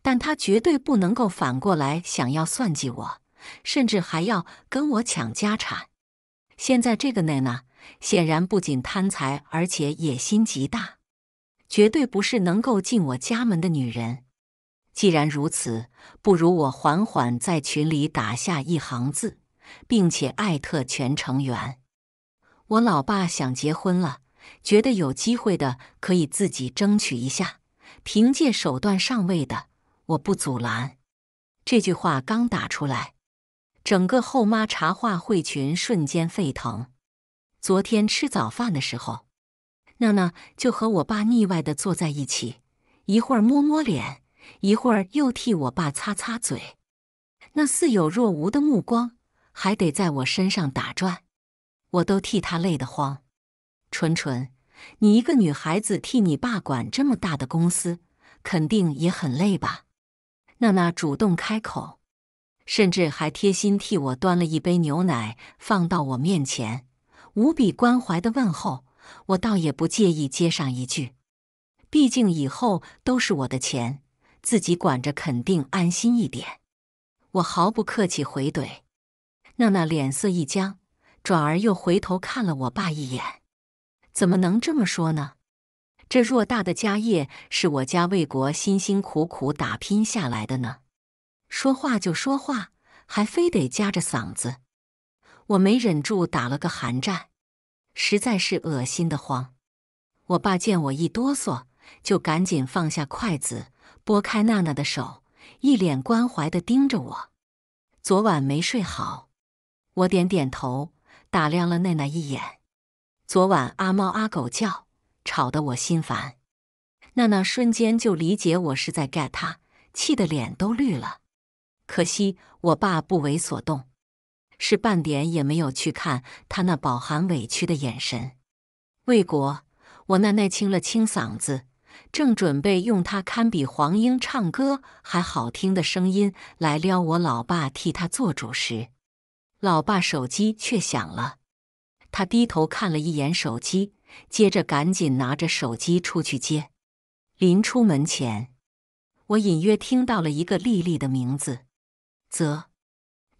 但她绝对不能够反过来想要算计我，甚至还要跟我抢家产。现在这个奈娜显然不仅贪财，而且野心极大，绝对不是能够进我家门的女人。既然如此，不如我缓缓在群里打下一行字，并且艾特全成员。我老爸想结婚了，觉得有机会的可以自己争取一下，凭借手段上位的，我不阻拦。这句话刚打出来，整个后妈茶话会群瞬间沸腾。昨天吃早饭的时候，娜娜就和我爸腻歪的坐在一起，一会儿摸摸脸，一会儿又替我爸擦擦嘴，那似有若无的目光还得在我身上打转。我都替他累得慌，纯纯，你一个女孩子替你爸管这么大的公司，肯定也很累吧？娜娜主动开口，甚至还贴心替我端了一杯牛奶放到我面前，无比关怀的问候，我倒也不介意接上一句，毕竟以后都是我的钱，自己管着肯定安心一点。我毫不客气回怼，娜娜脸色一僵。转而又回头看了我爸一眼，怎么能这么说呢？这偌大的家业是我家魏国辛辛苦苦打拼下来的呢。说话就说话，还非得夹着嗓子。我没忍住打了个寒战，实在是恶心的慌。我爸见我一哆嗦，就赶紧放下筷子，拨开娜娜的手，一脸关怀的盯着我。昨晚没睡好。我点点头。打量了奈奈一眼，昨晚阿猫阿狗叫，吵得我心烦。奈奈瞬间就理解我是在 get 他，气得脸都绿了。可惜我爸不为所动，是半点也没有去看他那饱含委屈的眼神。魏国，我奈奈清了清嗓子，正准备用他堪比黄莺唱歌还好听的声音来撩我老爸替他做主时。老爸手机却响了，他低头看了一眼手机，接着赶紧拿着手机出去接。临出门前，我隐约听到了一个丽丽的名字，则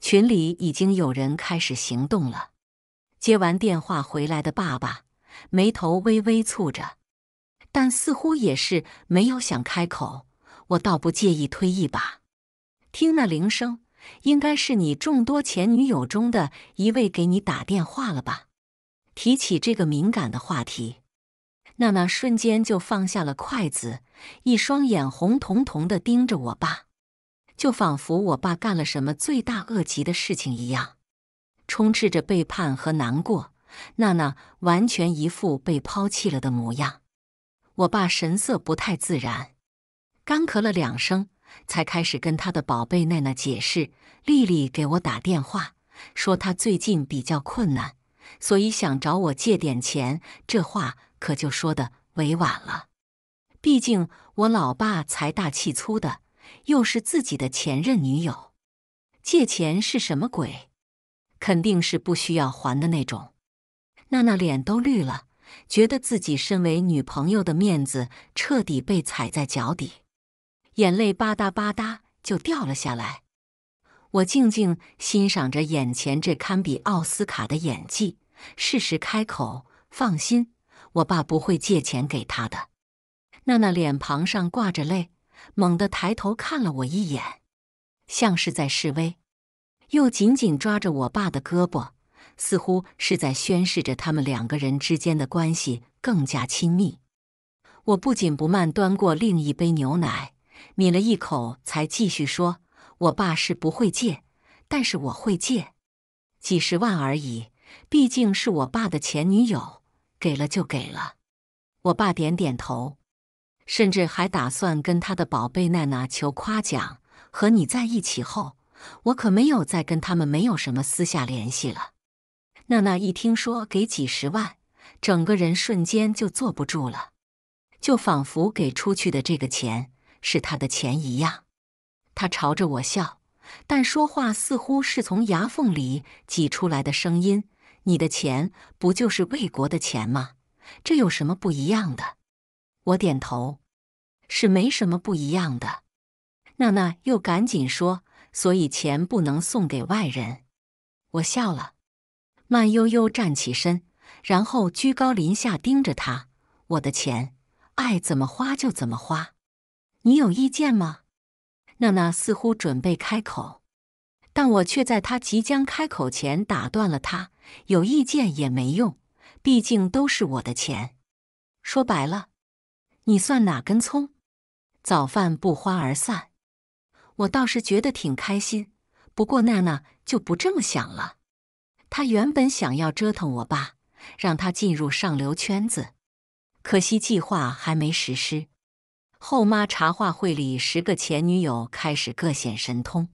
群里已经有人开始行动了。接完电话回来的爸爸，眉头微微蹙着，但似乎也是没有想开口。我倒不介意推一把，听那铃声。应该是你众多前女友中的一位给你打电话了吧？提起这个敏感的话题，娜娜瞬间就放下了筷子，一双眼红彤彤的盯着我爸，就仿佛我爸干了什么罪大恶极的事情一样，充斥着背叛和难过。娜娜完全一副被抛弃了的模样。我爸神色不太自然，干咳了两声。才开始跟他的宝贝娜娜解释，丽丽给我打电话说她最近比较困难，所以想找我借点钱。这话可就说的委婉了，毕竟我老爸财大气粗的，又是自己的前任女友，借钱是什么鬼？肯定是不需要还的那种。娜娜脸都绿了，觉得自己身为女朋友的面子彻底被踩在脚底。眼泪吧嗒吧嗒就掉了下来，我静静欣赏着眼前这堪比奥斯卡的演技，适时开口：“放心，我爸不会借钱给他的。”娜娜脸庞上挂着泪，猛地抬头看了我一眼，像是在示威，又紧紧抓着我爸的胳膊，似乎是在宣示着他们两个人之间的关系更加亲密。我不紧不慢端过另一杯牛奶。抿了一口，才继续说：“我爸是不会借，但是我会借，几十万而已。毕竟是我爸的前女友，给了就给了。”我爸点点头，甚至还打算跟他的宝贝娜娜求夸奖。和你在一起后，我可没有再跟他们没有什么私下联系了。娜娜一听说给几十万，整个人瞬间就坐不住了，就仿佛给出去的这个钱。是他的钱一样，他朝着我笑，但说话似乎是从牙缝里挤出来的声音。你的钱不就是魏国的钱吗？这有什么不一样的？我点头，是没什么不一样的。娜娜又赶紧说：“所以钱不能送给外人。”我笑了，慢悠悠站起身，然后居高临下盯着他。我的钱，爱怎么花就怎么花。你有意见吗？娜娜似乎准备开口，但我却在她即将开口前打断了她。有意见也没用，毕竟都是我的钱。说白了，你算哪根葱？早饭不欢而散，我倒是觉得挺开心。不过娜娜就不这么想了。她原本想要折腾我爸，让他进入上流圈子，可惜计划还没实施。后妈茶话会里，十个前女友开始各显神通。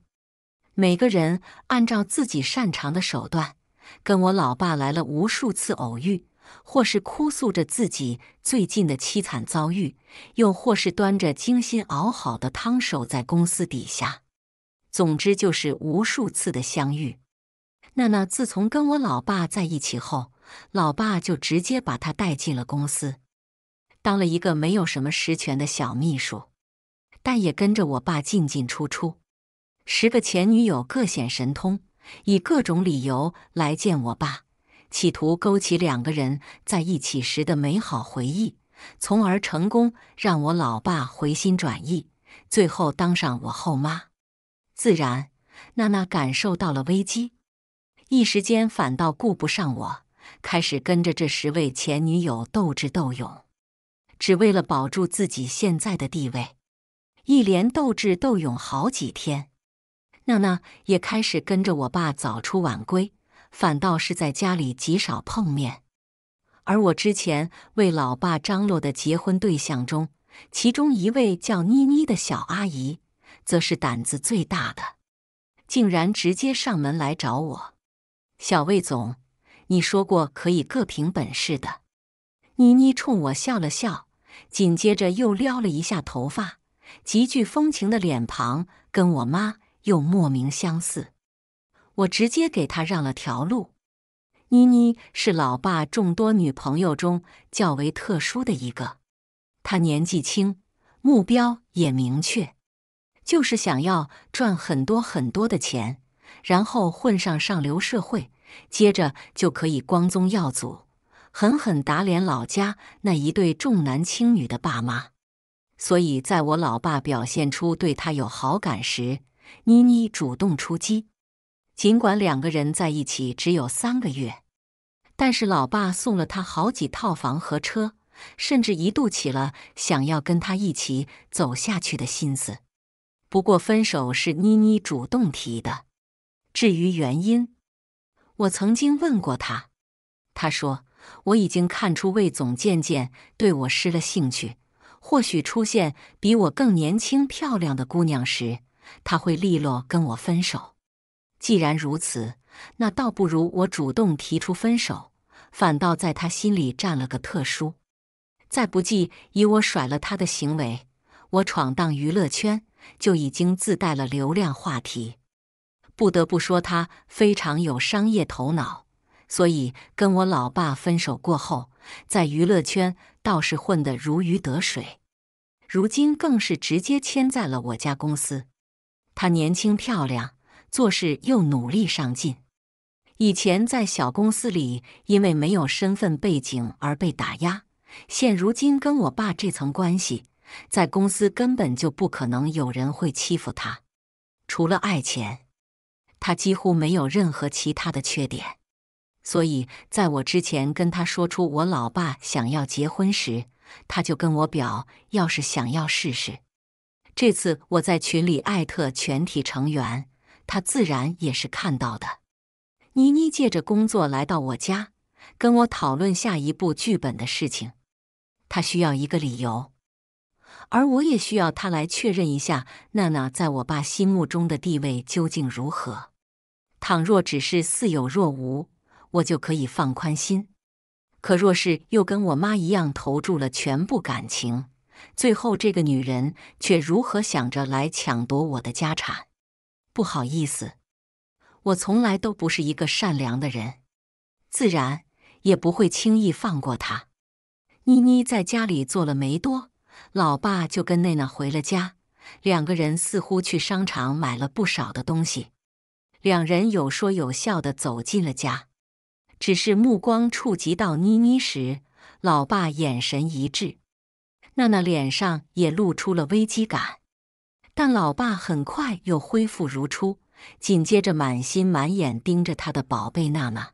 每个人按照自己擅长的手段，跟我老爸来了无数次偶遇，或是哭诉着自己最近的凄惨遭遇，又或是端着精心熬好的汤守在公司底下。总之就是无数次的相遇。娜娜自从跟我老爸在一起后，老爸就直接把她带进了公司。当了一个没有什么实权的小秘书，但也跟着我爸进进出出。十个前女友各显神通，以各种理由来见我爸，企图勾起两个人在一起时的美好回忆，从而成功让我老爸回心转意，最后当上我后妈。自然，娜娜感受到了危机，一时间反倒顾不上我，开始跟着这十位前女友斗智斗勇。只为了保住自己现在的地位，一连斗智斗勇好几天，娜娜也开始跟着我爸早出晚归，反倒是在家里极少碰面。而我之前为老爸张罗的结婚对象中，其中一位叫妮妮的小阿姨，则是胆子最大的，竟然直接上门来找我。小魏总，你说过可以各凭本事的。妮妮冲我笑了笑。紧接着又撩了一下头发，极具风情的脸庞跟我妈又莫名相似。我直接给她让了条路。妮妮是老爸众多女朋友中较为特殊的一个，她年纪轻，目标也明确，就是想要赚很多很多的钱，然后混上上流社会，接着就可以光宗耀祖。狠狠打脸老家那一对重男轻女的爸妈，所以在我老爸表现出对他有好感时，妮妮主动出击。尽管两个人在一起只有三个月，但是老爸送了他好几套房和车，甚至一度起了想要跟他一起走下去的心思。不过分手是妮妮主动提的，至于原因，我曾经问过他，他说。我已经看出魏总渐渐对我失了兴趣，或许出现比我更年轻漂亮的姑娘时，他会利落跟我分手。既然如此，那倒不如我主动提出分手，反倒在他心里占了个特殊。再不济，以我甩了他的行为，我闯荡娱乐圈就已经自带了流量话题。不得不说，他非常有商业头脑。所以，跟我老爸分手过后，在娱乐圈倒是混得如鱼得水，如今更是直接签在了我家公司。她年轻漂亮，做事又努力上进。以前在小公司里，因为没有身份背景而被打压，现如今跟我爸这层关系，在公司根本就不可能有人会欺负她。除了爱钱，她几乎没有任何其他的缺点。所以，在我之前跟他说出我老爸想要结婚时，他就跟我表要是想要试试。这次我在群里艾特全体成员，他自然也是看到的。妮妮借着工作来到我家，跟我讨论下一部剧本的事情。他需要一个理由，而我也需要他来确认一下娜娜在我爸心目中的地位究竟如何。倘若只是似有若无。我就可以放宽心，可若是又跟我妈一样投注了全部感情，最后这个女人却如何想着来抢夺我的家产？不好意思，我从来都不是一个善良的人，自然也不会轻易放过她。妮妮在家里坐了没多，老爸就跟内娜回了家，两个人似乎去商场买了不少的东西，两人有说有笑的走进了家。只是目光触及到妮妮时，老爸眼神一滞，娜娜脸上也露出了危机感，但老爸很快又恢复如初，紧接着满心满眼盯着他的宝贝娜娜：“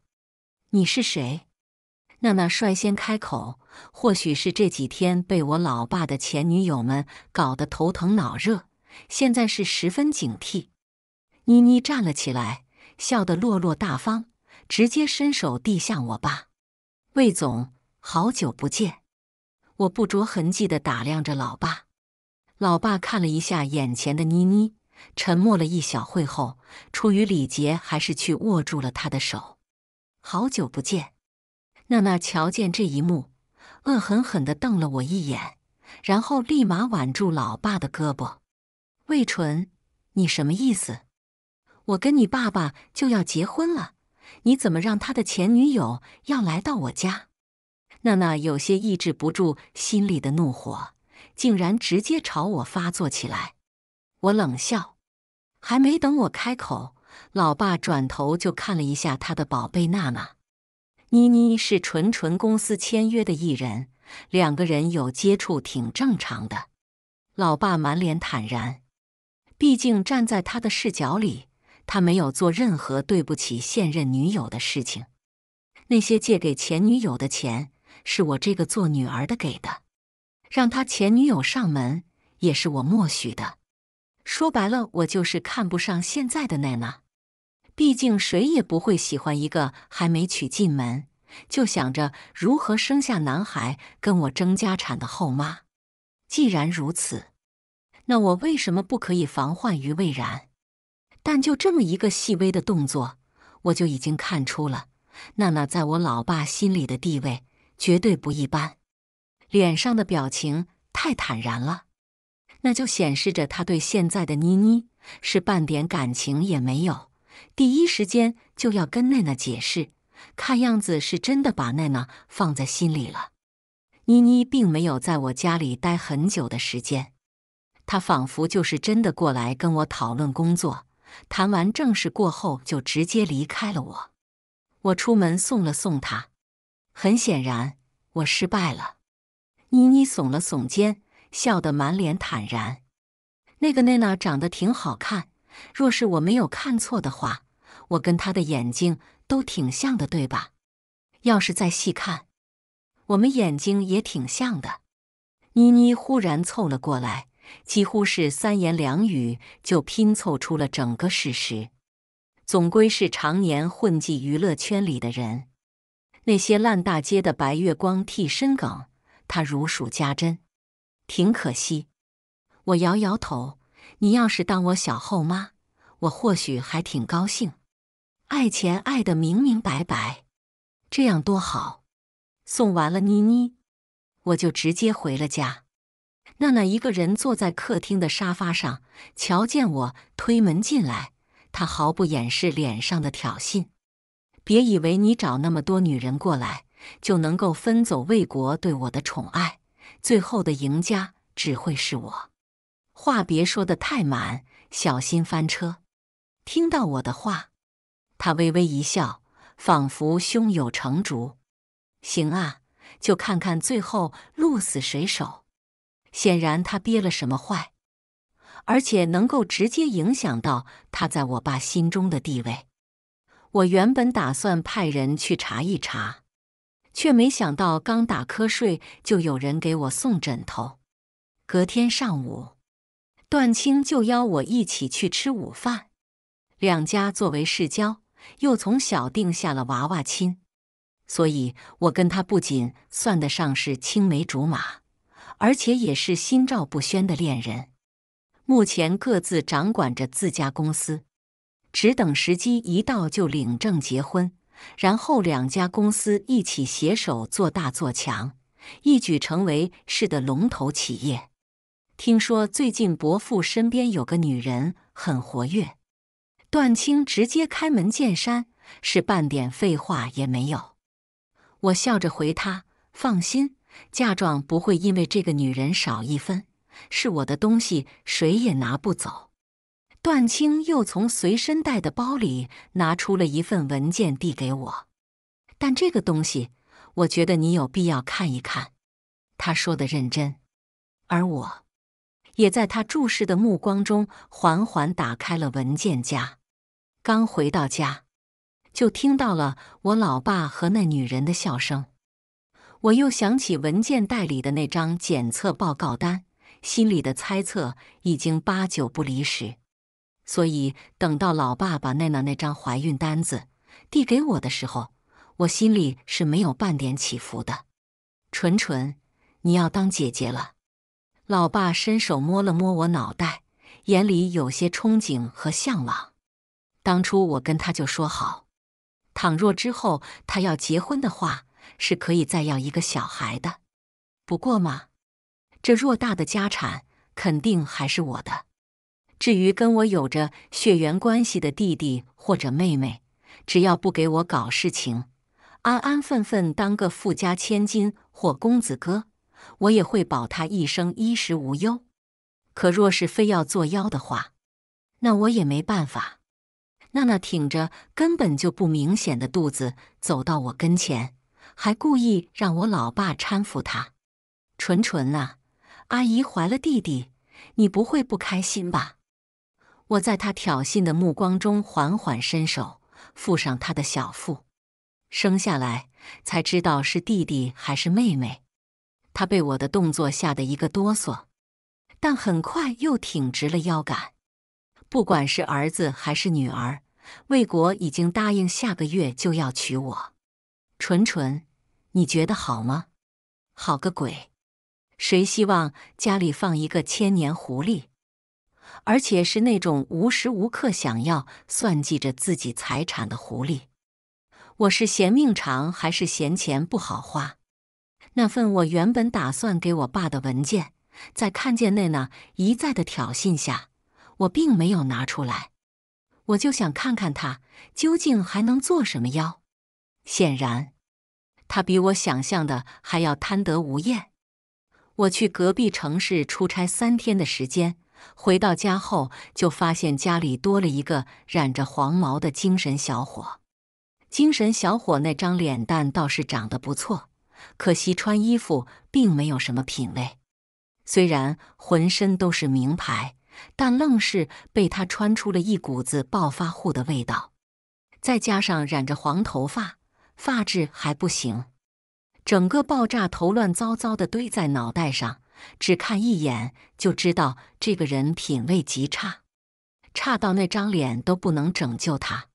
你是谁？”娜娜率先开口：“或许是这几天被我老爸的前女友们搞得头疼脑热，现在是十分警惕。”妮妮站了起来，笑得落落大方。直接伸手递向我爸，魏总，好久不见！我不着痕迹地打量着老爸，老爸看了一下眼前的妮妮，沉默了一小会后，出于礼节，还是去握住了她的手。好久不见！娜娜瞧见这一幕，恶狠狠地瞪了我一眼，然后立马挽住老爸的胳膊。魏纯，你什么意思？我跟你爸爸就要结婚了。你怎么让他的前女友要来到我家？娜娜有些抑制不住心里的怒火，竟然直接朝我发作起来。我冷笑，还没等我开口，老爸转头就看了一下他的宝贝娜娜。妮妮是纯纯公司签约的艺人，两个人有接触挺正常的。老爸满脸坦然，毕竟站在他的视角里。他没有做任何对不起现任女友的事情。那些借给前女友的钱是我这个做女儿的给的，让他前女友上门也是我默许的。说白了，我就是看不上现在的奈娜。毕竟谁也不会喜欢一个还没娶进门就想着如何生下男孩跟我争家产的后妈。既然如此，那我为什么不可以防患于未然？但就这么一个细微的动作，我就已经看出了娜娜在我老爸心里的地位绝对不一般。脸上的表情太坦然了，那就显示着他对现在的妮妮是半点感情也没有。第一时间就要跟娜娜解释，看样子是真的把娜娜放在心里了。妮妮并没有在我家里待很久的时间，她仿佛就是真的过来跟我讨论工作。谈完正事过后，就直接离开了我。我出门送了送他。很显然，我失败了。妮妮耸了耸肩，笑得满脸坦然。那个娜娜长得挺好看，若是我没有看错的话，我跟她的眼睛都挺像的，对吧？要是再细看，我们眼睛也挺像的。妮妮忽然凑了过来。几乎是三言两语就拼凑出了整个事实。总归是常年混迹娱乐圈里的人，那些烂大街的白月光替身梗，他如数家珍。挺可惜，我摇摇头。你要是当我小后妈，我或许还挺高兴。爱钱爱得明明白白，这样多好。送完了妮妮，我就直接回了家。娜娜一个人坐在客厅的沙发上，瞧见我推门进来，她毫不掩饰脸上的挑衅：“别以为你找那么多女人过来就能够分走魏国对我的宠爱，最后的赢家只会是我。”话别说的太满，小心翻车。听到我的话，她微微一笑，仿佛胸有成竹：“行啊，就看看最后鹿死谁手。”显然他憋了什么坏，而且能够直接影响到他在我爸心中的地位。我原本打算派人去查一查，却没想到刚打瞌睡就有人给我送枕头。隔天上午，段青就邀我一起去吃午饭。两家作为世交，又从小定下了娃娃亲，所以我跟他不仅算得上是青梅竹马。而且也是心照不宣的恋人，目前各自掌管着自家公司，只等时机一到就领证结婚，然后两家公司一起携手做大做强，一举成为市的龙头企业。听说最近伯父身边有个女人很活跃，段清直接开门见山，是半点废话也没有。我笑着回他：“放心。”嫁妆不会因为这个女人少一分，是我的东西，谁也拿不走。段青又从随身带的包里拿出了一份文件递给我，但这个东西，我觉得你有必要看一看。他说的认真，而我，也在他注视的目光中缓缓打开了文件夹。刚回到家，就听到了我老爸和那女人的笑声。我又想起文件袋里的那张检测报告单，心里的猜测已经八九不离十。所以等到老爸把奈娜那张怀孕单子递给我的时候，我心里是没有半点起伏的。纯纯，你要当姐姐了。老爸伸手摸了摸我脑袋，眼里有些憧憬和向往。当初我跟他就说好，倘若之后他要结婚的话。是可以再要一个小孩的，不过嘛，这偌大的家产肯定还是我的。至于跟我有着血缘关系的弟弟或者妹妹，只要不给我搞事情，安安分分当个富家千金或公子哥，我也会保他一生衣食无忧。可若是非要作妖的话，那我也没办法。娜娜挺着根本就不明显的肚子走到我跟前。还故意让我老爸搀扶他，纯纯啊，阿姨怀了弟弟，你不会不开心吧？我在他挑衅的目光中缓缓伸手，附上他的小腹，生下来才知道是弟弟还是妹妹。他被我的动作吓得一个哆嗦，但很快又挺直了腰杆。不管是儿子还是女儿，魏国已经答应下个月就要娶我，纯纯。你觉得好吗？好个鬼！谁希望家里放一个千年狐狸，而且是那种无时无刻想要算计着自己财产的狐狸？我是嫌命长，还是嫌钱不好花？那份我原本打算给我爸的文件，在看见那娜一再的挑衅下，我并没有拿出来。我就想看看他究竟还能做什么妖。显然。他比我想象的还要贪得无厌。我去隔壁城市出差三天的时间，回到家后就发现家里多了一个染着黄毛的精神小伙。精神小伙那张脸蛋倒是长得不错，可惜穿衣服并没有什么品味。虽然浑身都是名牌，但愣是被他穿出了一股子暴发户的味道。再加上染着黄头发。发质还不行，整个爆炸头乱糟糟的堆在脑袋上，只看一眼就知道这个人品味极差，差到那张脸都不能拯救他。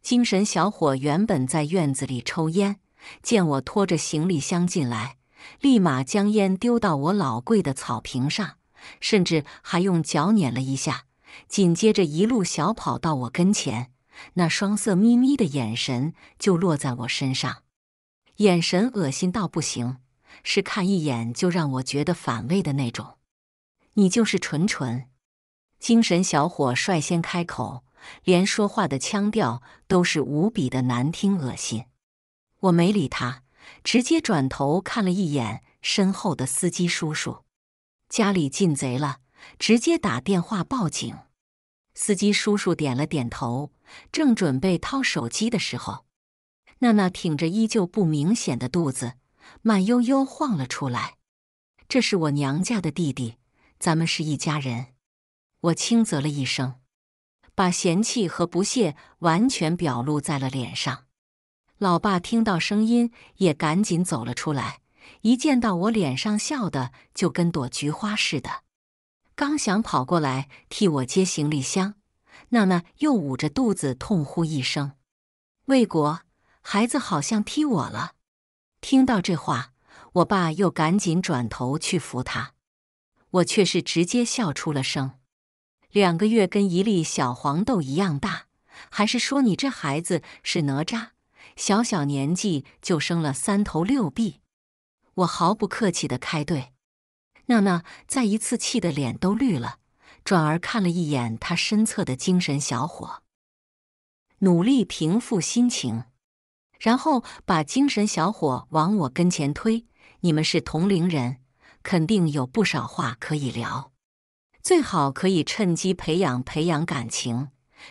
精神小伙原本在院子里抽烟，见我拖着行李箱进来，立马将烟丢到我老贵的草坪上，甚至还用脚碾了一下，紧接着一路小跑到我跟前。那双色眯眯的眼神就落在我身上，眼神恶心到不行，是看一眼就让我觉得反胃的那种。你就是纯纯精神小伙，率先开口，连说话的腔调都是无比的难听恶心。我没理他，直接转头看了一眼身后的司机叔叔。家里进贼了，直接打电话报警。司机叔叔点了点头。正准备掏手机的时候，娜娜挺着依旧不明显的肚子，慢悠悠晃了出来。这是我娘家的弟弟，咱们是一家人。我轻啧了一声，把嫌弃和不屑完全表露在了脸上。老爸听到声音也赶紧走了出来，一见到我脸上笑的就跟朵菊花似的，刚想跑过来替我接行李箱。娜娜又捂着肚子痛呼一声：“魏国，孩子好像踢我了。”听到这话，我爸又赶紧转头去扶他，我却是直接笑出了声。两个月跟一粒小黄豆一样大，还是说你这孩子是哪吒？小小年纪就生了三头六臂？我毫不客气的开怼。娜娜再一次气得脸都绿了。转而看了一眼他身侧的精神小伙，努力平复心情，然后把精神小伙往我跟前推。你们是同龄人，肯定有不少话可以聊，最好可以趁机培养培养感情，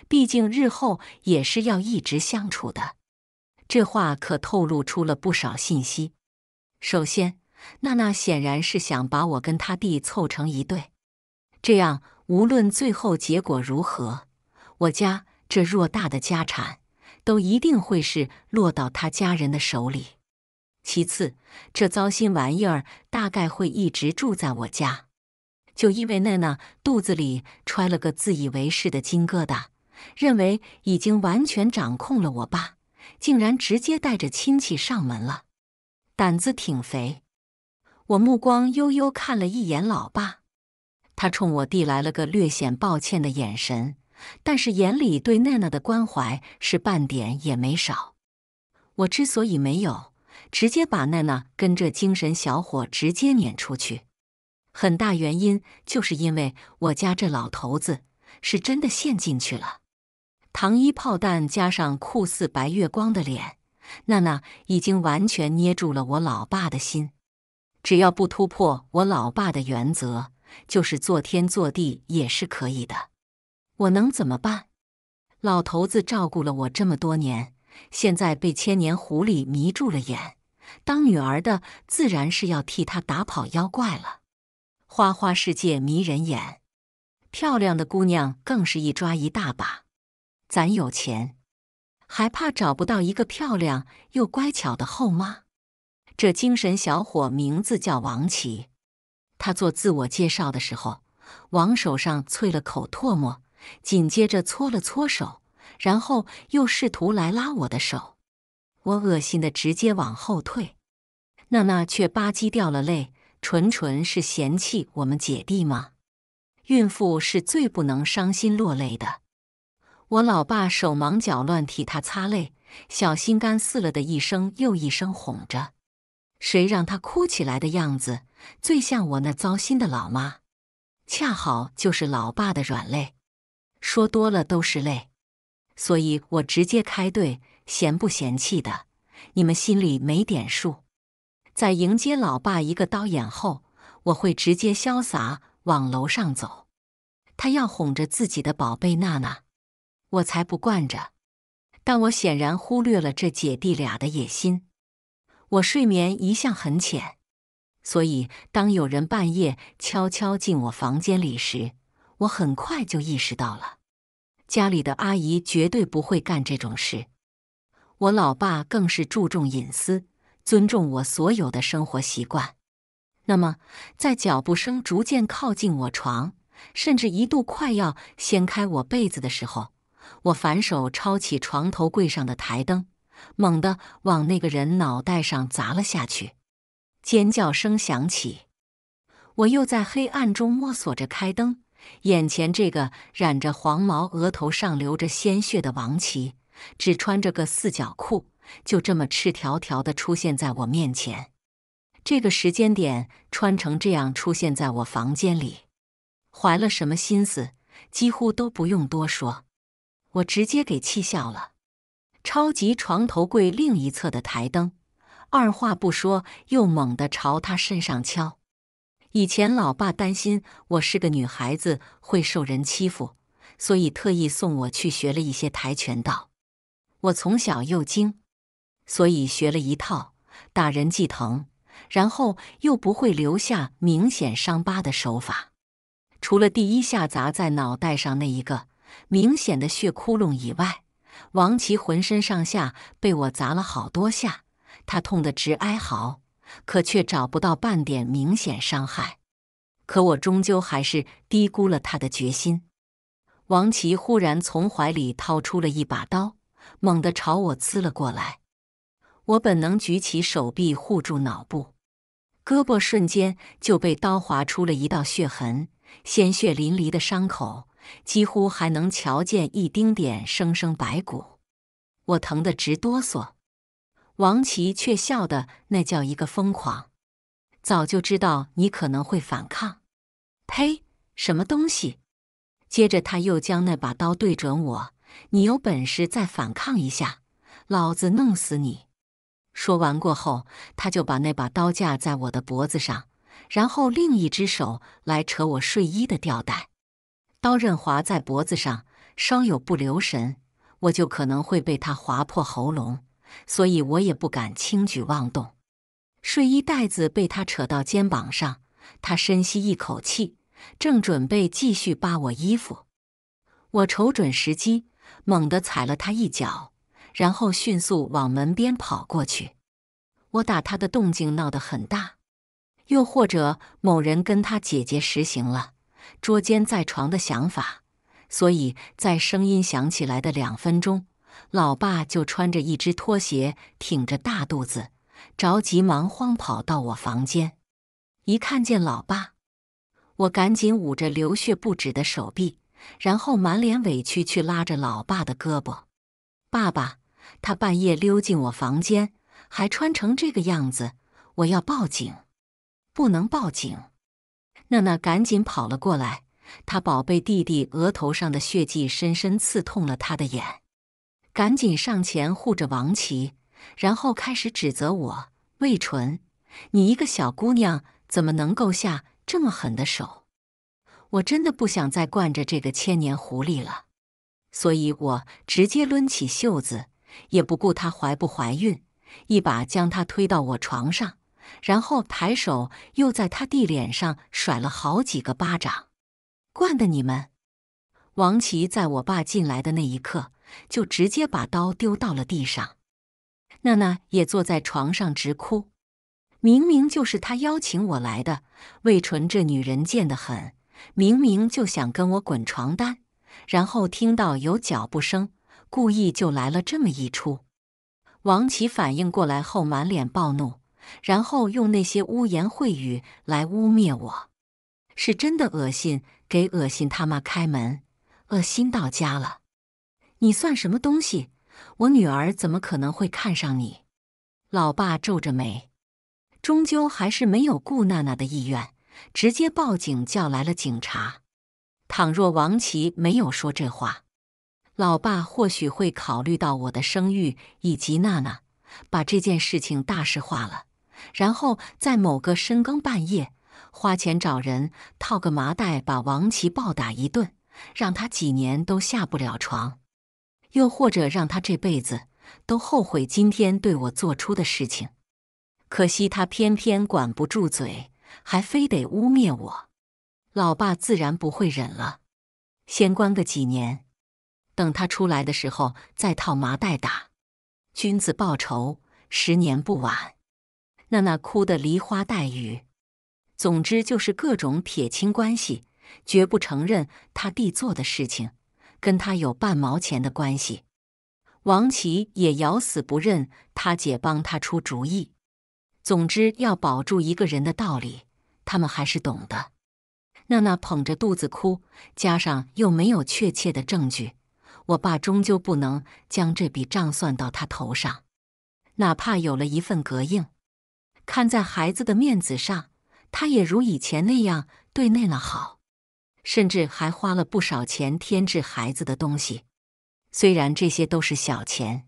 毕竟日后也是要一直相处的。这话可透露出了不少信息。首先，娜娜显然是想把我跟他弟凑成一对，这样。无论最后结果如何，我家这偌大的家产都一定会是落到他家人的手里。其次，这糟心玩意儿大概会一直住在我家，就因为那呢肚子里揣了个自以为是的金疙瘩，认为已经完全掌控了我爸，竟然直接带着亲戚上门了，胆子挺肥。我目光悠悠看了一眼老爸。他冲我递来了个略显抱歉的眼神，但是眼里对娜娜的关怀是半点也没少。我之所以没有直接把娜娜跟这精神小伙直接撵出去，很大原因就是因为我家这老头子是真的陷进去了。糖衣炮弹加上酷似白月光的脸，娜娜已经完全捏住了我老爸的心。只要不突破我老爸的原则。就是做天做地也是可以的，我能怎么办？老头子照顾了我这么多年，现在被千年狐狸迷住了眼，当女儿的自然是要替他打跑妖怪了。花花世界迷人眼，漂亮的姑娘更是一抓一大把，咱有钱，还怕找不到一个漂亮又乖巧的后妈？这精神小伙名字叫王奇。他做自我介绍的时候，往手上啐了口唾沫，紧接着搓了搓手，然后又试图来拉我的手。我恶心的直接往后退。娜娜却吧唧掉了泪，纯纯是嫌弃我们姐弟吗？孕妇是最不能伤心落泪的。我老爸手忙脚乱替她擦泪，小心肝似了的一声又一声哄着。谁让她哭起来的样子？最像我那糟心的老妈，恰好就是老爸的软肋。说多了都是泪，所以我直接开怼，嫌不嫌弃的，你们心里没点数。在迎接老爸一个刀眼后，我会直接潇洒往楼上走。他要哄着自己的宝贝娜娜，我才不惯着。但我显然忽略了这姐弟俩的野心。我睡眠一向很浅。所以，当有人半夜悄悄进我房间里时，我很快就意识到了。家里的阿姨绝对不会干这种事。我老爸更是注重隐私，尊重我所有的生活习惯。那么，在脚步声逐渐靠近我床，甚至一度快要掀开我被子的时候，我反手抄起床头柜上的台灯，猛地往那个人脑袋上砸了下去。尖叫声响起，我又在黑暗中摸索着开灯。眼前这个染着黄毛、额头上流着鲜血的王琦，只穿着个四角裤，就这么赤条条的出现在我面前。这个时间点穿成这样出现在我房间里，怀了什么心思，几乎都不用多说，我直接给气笑了。超级床头柜另一侧的台灯。二话不说，又猛地朝他身上敲。以前老爸担心我是个女孩子会受人欺负，所以特意送我去学了一些跆拳道。我从小又精，所以学了一套打人既疼，然后又不会留下明显伤疤的手法。除了第一下砸在脑袋上那一个明显的血窟窿以外，王琦浑身上下被我砸了好多下。他痛得直哀嚎，可却找不到半点明显伤害。可我终究还是低估了他的决心。王琦忽然从怀里掏出了一把刀，猛地朝我刺了过来。我本能举起手臂护住脑部，胳膊瞬间就被刀划出了一道血痕，鲜血淋漓的伤口几乎还能瞧见一丁点生生白骨。我疼得直哆嗦。王琦却笑的那叫一个疯狂，早就知道你可能会反抗，呸，什么东西！接着他又将那把刀对准我，你有本事再反抗一下，老子弄死你！说完过后，他就把那把刀架在我的脖子上，然后另一只手来扯我睡衣的吊带，刀刃划在脖子上，稍有不留神，我就可能会被他划破喉咙。所以我也不敢轻举妄动。睡衣带子被他扯到肩膀上，他深吸一口气，正准备继续扒我衣服。我瞅准时机，猛地踩了他一脚，然后迅速往门边跑过去。我打他的动静闹得很大，又或者某人跟他姐姐实行了捉奸在床的想法，所以在声音响起来的两分钟。老爸就穿着一只拖鞋，挺着大肚子，着急忙慌跑到我房间。一看见老爸，我赶紧捂着流血不止的手臂，然后满脸委屈去拉着老爸的胳膊：“爸爸，他半夜溜进我房间，还穿成这个样子，我要报警！”不能报警。娜娜赶紧跑了过来，她宝贝弟弟额头上的血迹深深刺痛了她的眼。赶紧上前护着王琦，然后开始指责我：“魏纯，你一个小姑娘怎么能够下这么狠的手？”我真的不想再惯着这个千年狐狸了，所以我直接抡起袖子，也不顾她怀不怀孕，一把将她推到我床上，然后抬手又在她弟脸上甩了好几个巴掌。惯的你们！王琦在我爸进来的那一刻。就直接把刀丢到了地上，娜娜也坐在床上直哭。明明就是她邀请我来的，魏纯这女人贱得很，明明就想跟我滚床单，然后听到有脚步声，故意就来了这么一出。王琦反应过来后满脸暴怒，然后用那些污言秽语来污蔑我，是真的恶心，给恶心他妈开门，恶心到家了。你算什么东西？我女儿怎么可能会看上你？老爸皱着眉，终究还是没有顾娜娜的意愿，直接报警叫来了警察。倘若王琦没有说这话，老爸或许会考虑到我的声誉以及娜娜，把这件事情大事化了，然后在某个深更半夜花钱找人套个麻袋，把王琦暴打一顿，让他几年都下不了床。又或者让他这辈子都后悔今天对我做出的事情。可惜他偏偏管不住嘴，还非得污蔑我。老爸自然不会忍了，先关个几年，等他出来的时候再套麻袋打。君子报仇，十年不晚。娜娜哭得梨花带雨，总之就是各种撇清关系，绝不承认他弟做的事情。跟他有半毛钱的关系，王琦也咬死不认他姐帮他出主意。总之，要保住一个人的道理，他们还是懂的。娜娜捧着肚子哭，加上又没有确切的证据，我爸终究不能将这笔账算到他头上。哪怕有了一份隔应，看在孩子的面子上，他也如以前那样对娜娜好。甚至还花了不少钱添置孩子的东西，虽然这些都是小钱，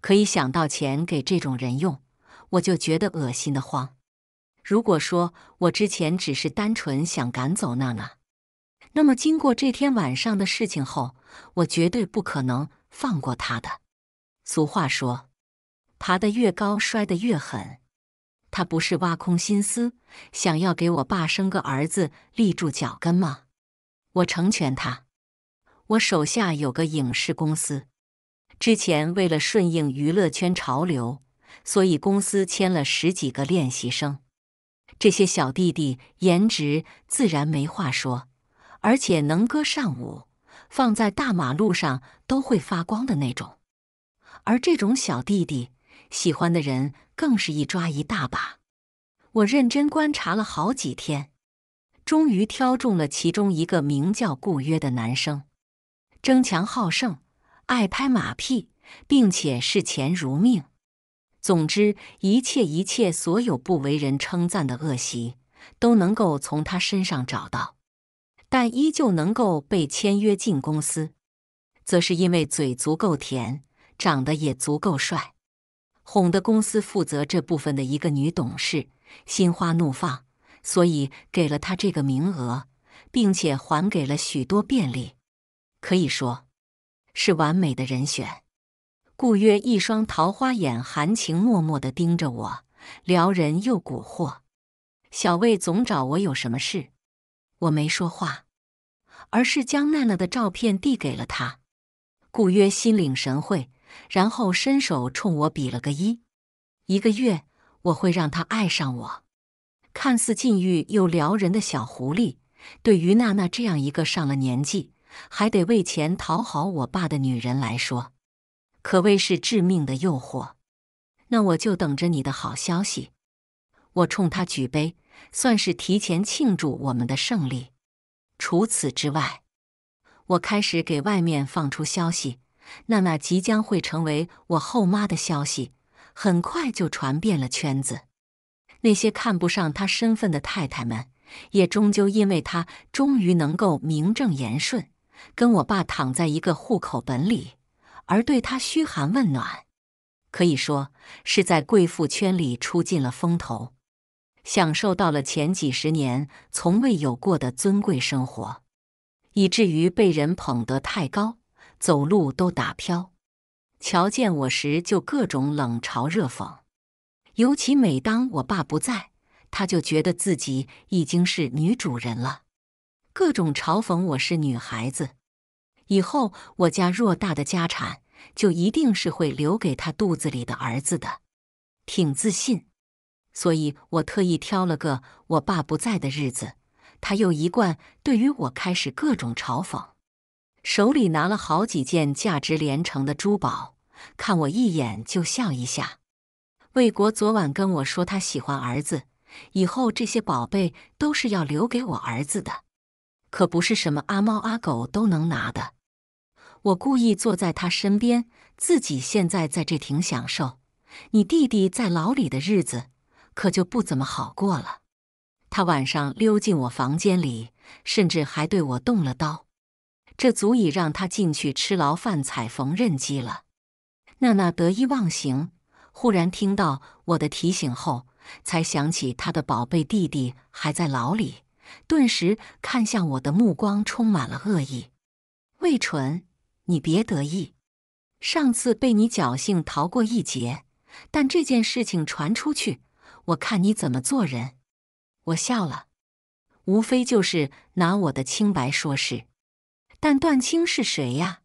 可以想到钱给这种人用，我就觉得恶心的慌。如果说我之前只是单纯想赶走娜娜，那么经过这天晚上的事情后，我绝对不可能放过她的。俗话说，爬得越高摔得越狠。她不是挖空心思想要给我爸生个儿子立住脚跟吗？我成全他。我手下有个影视公司，之前为了顺应娱乐圈潮流，所以公司签了十几个练习生。这些小弟弟颜值自然没话说，而且能歌善舞，放在大马路上都会发光的那种。而这种小弟弟喜欢的人更是一抓一大把。我认真观察了好几天。终于挑中了其中一个名叫顾约的男生，争强好胜，爱拍马屁，并且视钱如命。总之，一切一切，所有不为人称赞的恶习都能够从他身上找到。但依旧能够被签约进公司，则是因为嘴足够甜，长得也足够帅，哄得公司负责这部分的一个女董事心花怒放。所以给了他这个名额，并且还给了许多便利，可以说是完美的人选。顾曰一双桃花眼含情脉脉的盯着我，撩人又蛊惑。小魏总找我有什么事？我没说话，而是将娜娜的照片递给了他。顾约心领神会，然后伸手冲我比了个一。一个月，我会让他爱上我。看似禁欲又撩人的小狐狸，对于娜娜这样一个上了年纪还得为钱讨好我爸的女人来说，可谓是致命的诱惑。那我就等着你的好消息。我冲他举杯，算是提前庆祝我们的胜利。除此之外，我开始给外面放出消息：娜娜即将会成为我后妈的消息，很快就传遍了圈子。那些看不上他身份的太太们，也终究因为他终于能够名正言顺跟我爸躺在一个户口本里，而对他嘘寒问暖，可以说是在贵妇圈里出尽了风头，享受到了前几十年从未有过的尊贵生活，以至于被人捧得太高，走路都打飘，瞧见我时就各种冷嘲热讽。尤其每当我爸不在，他就觉得自己已经是女主人了，各种嘲讽我是女孩子。以后我家偌大的家产就一定是会留给他肚子里的儿子的，挺自信。所以我特意挑了个我爸不在的日子，他又一贯对于我开始各种嘲讽，手里拿了好几件价值连城的珠宝，看我一眼就笑一下。魏国昨晚跟我说，他喜欢儿子，以后这些宝贝都是要留给我儿子的，可不是什么阿猫阿狗都能拿的。我故意坐在他身边，自己现在在这挺享受。你弟弟在牢里的日子可就不怎么好过了。他晚上溜进我房间里，甚至还对我动了刀，这足以让他进去吃牢饭、踩缝纫机了。娜娜得意忘形。忽然听到我的提醒后，才想起他的宝贝弟弟还在牢里，顿时看向我的目光充满了恶意。魏纯，你别得意，上次被你侥幸逃过一劫，但这件事情传出去，我看你怎么做人。我笑了，无非就是拿我的清白说事，但段青是谁呀？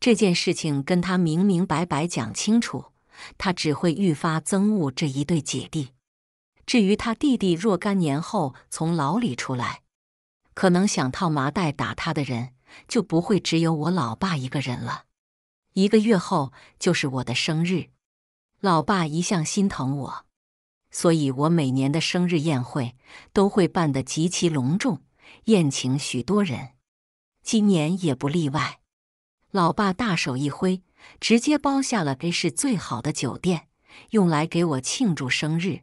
这件事情跟他明明白白讲清楚。他只会愈发憎恶这一对姐弟。至于他弟弟若干年后从牢里出来，可能想套麻袋打他的人，就不会只有我老爸一个人了。一个月后就是我的生日，老爸一向心疼我，所以我每年的生日宴会都会办得极其隆重，宴请许多人。今年也不例外。老爸大手一挥。直接包下了 A 市最好的酒店，用来给我庆祝生日。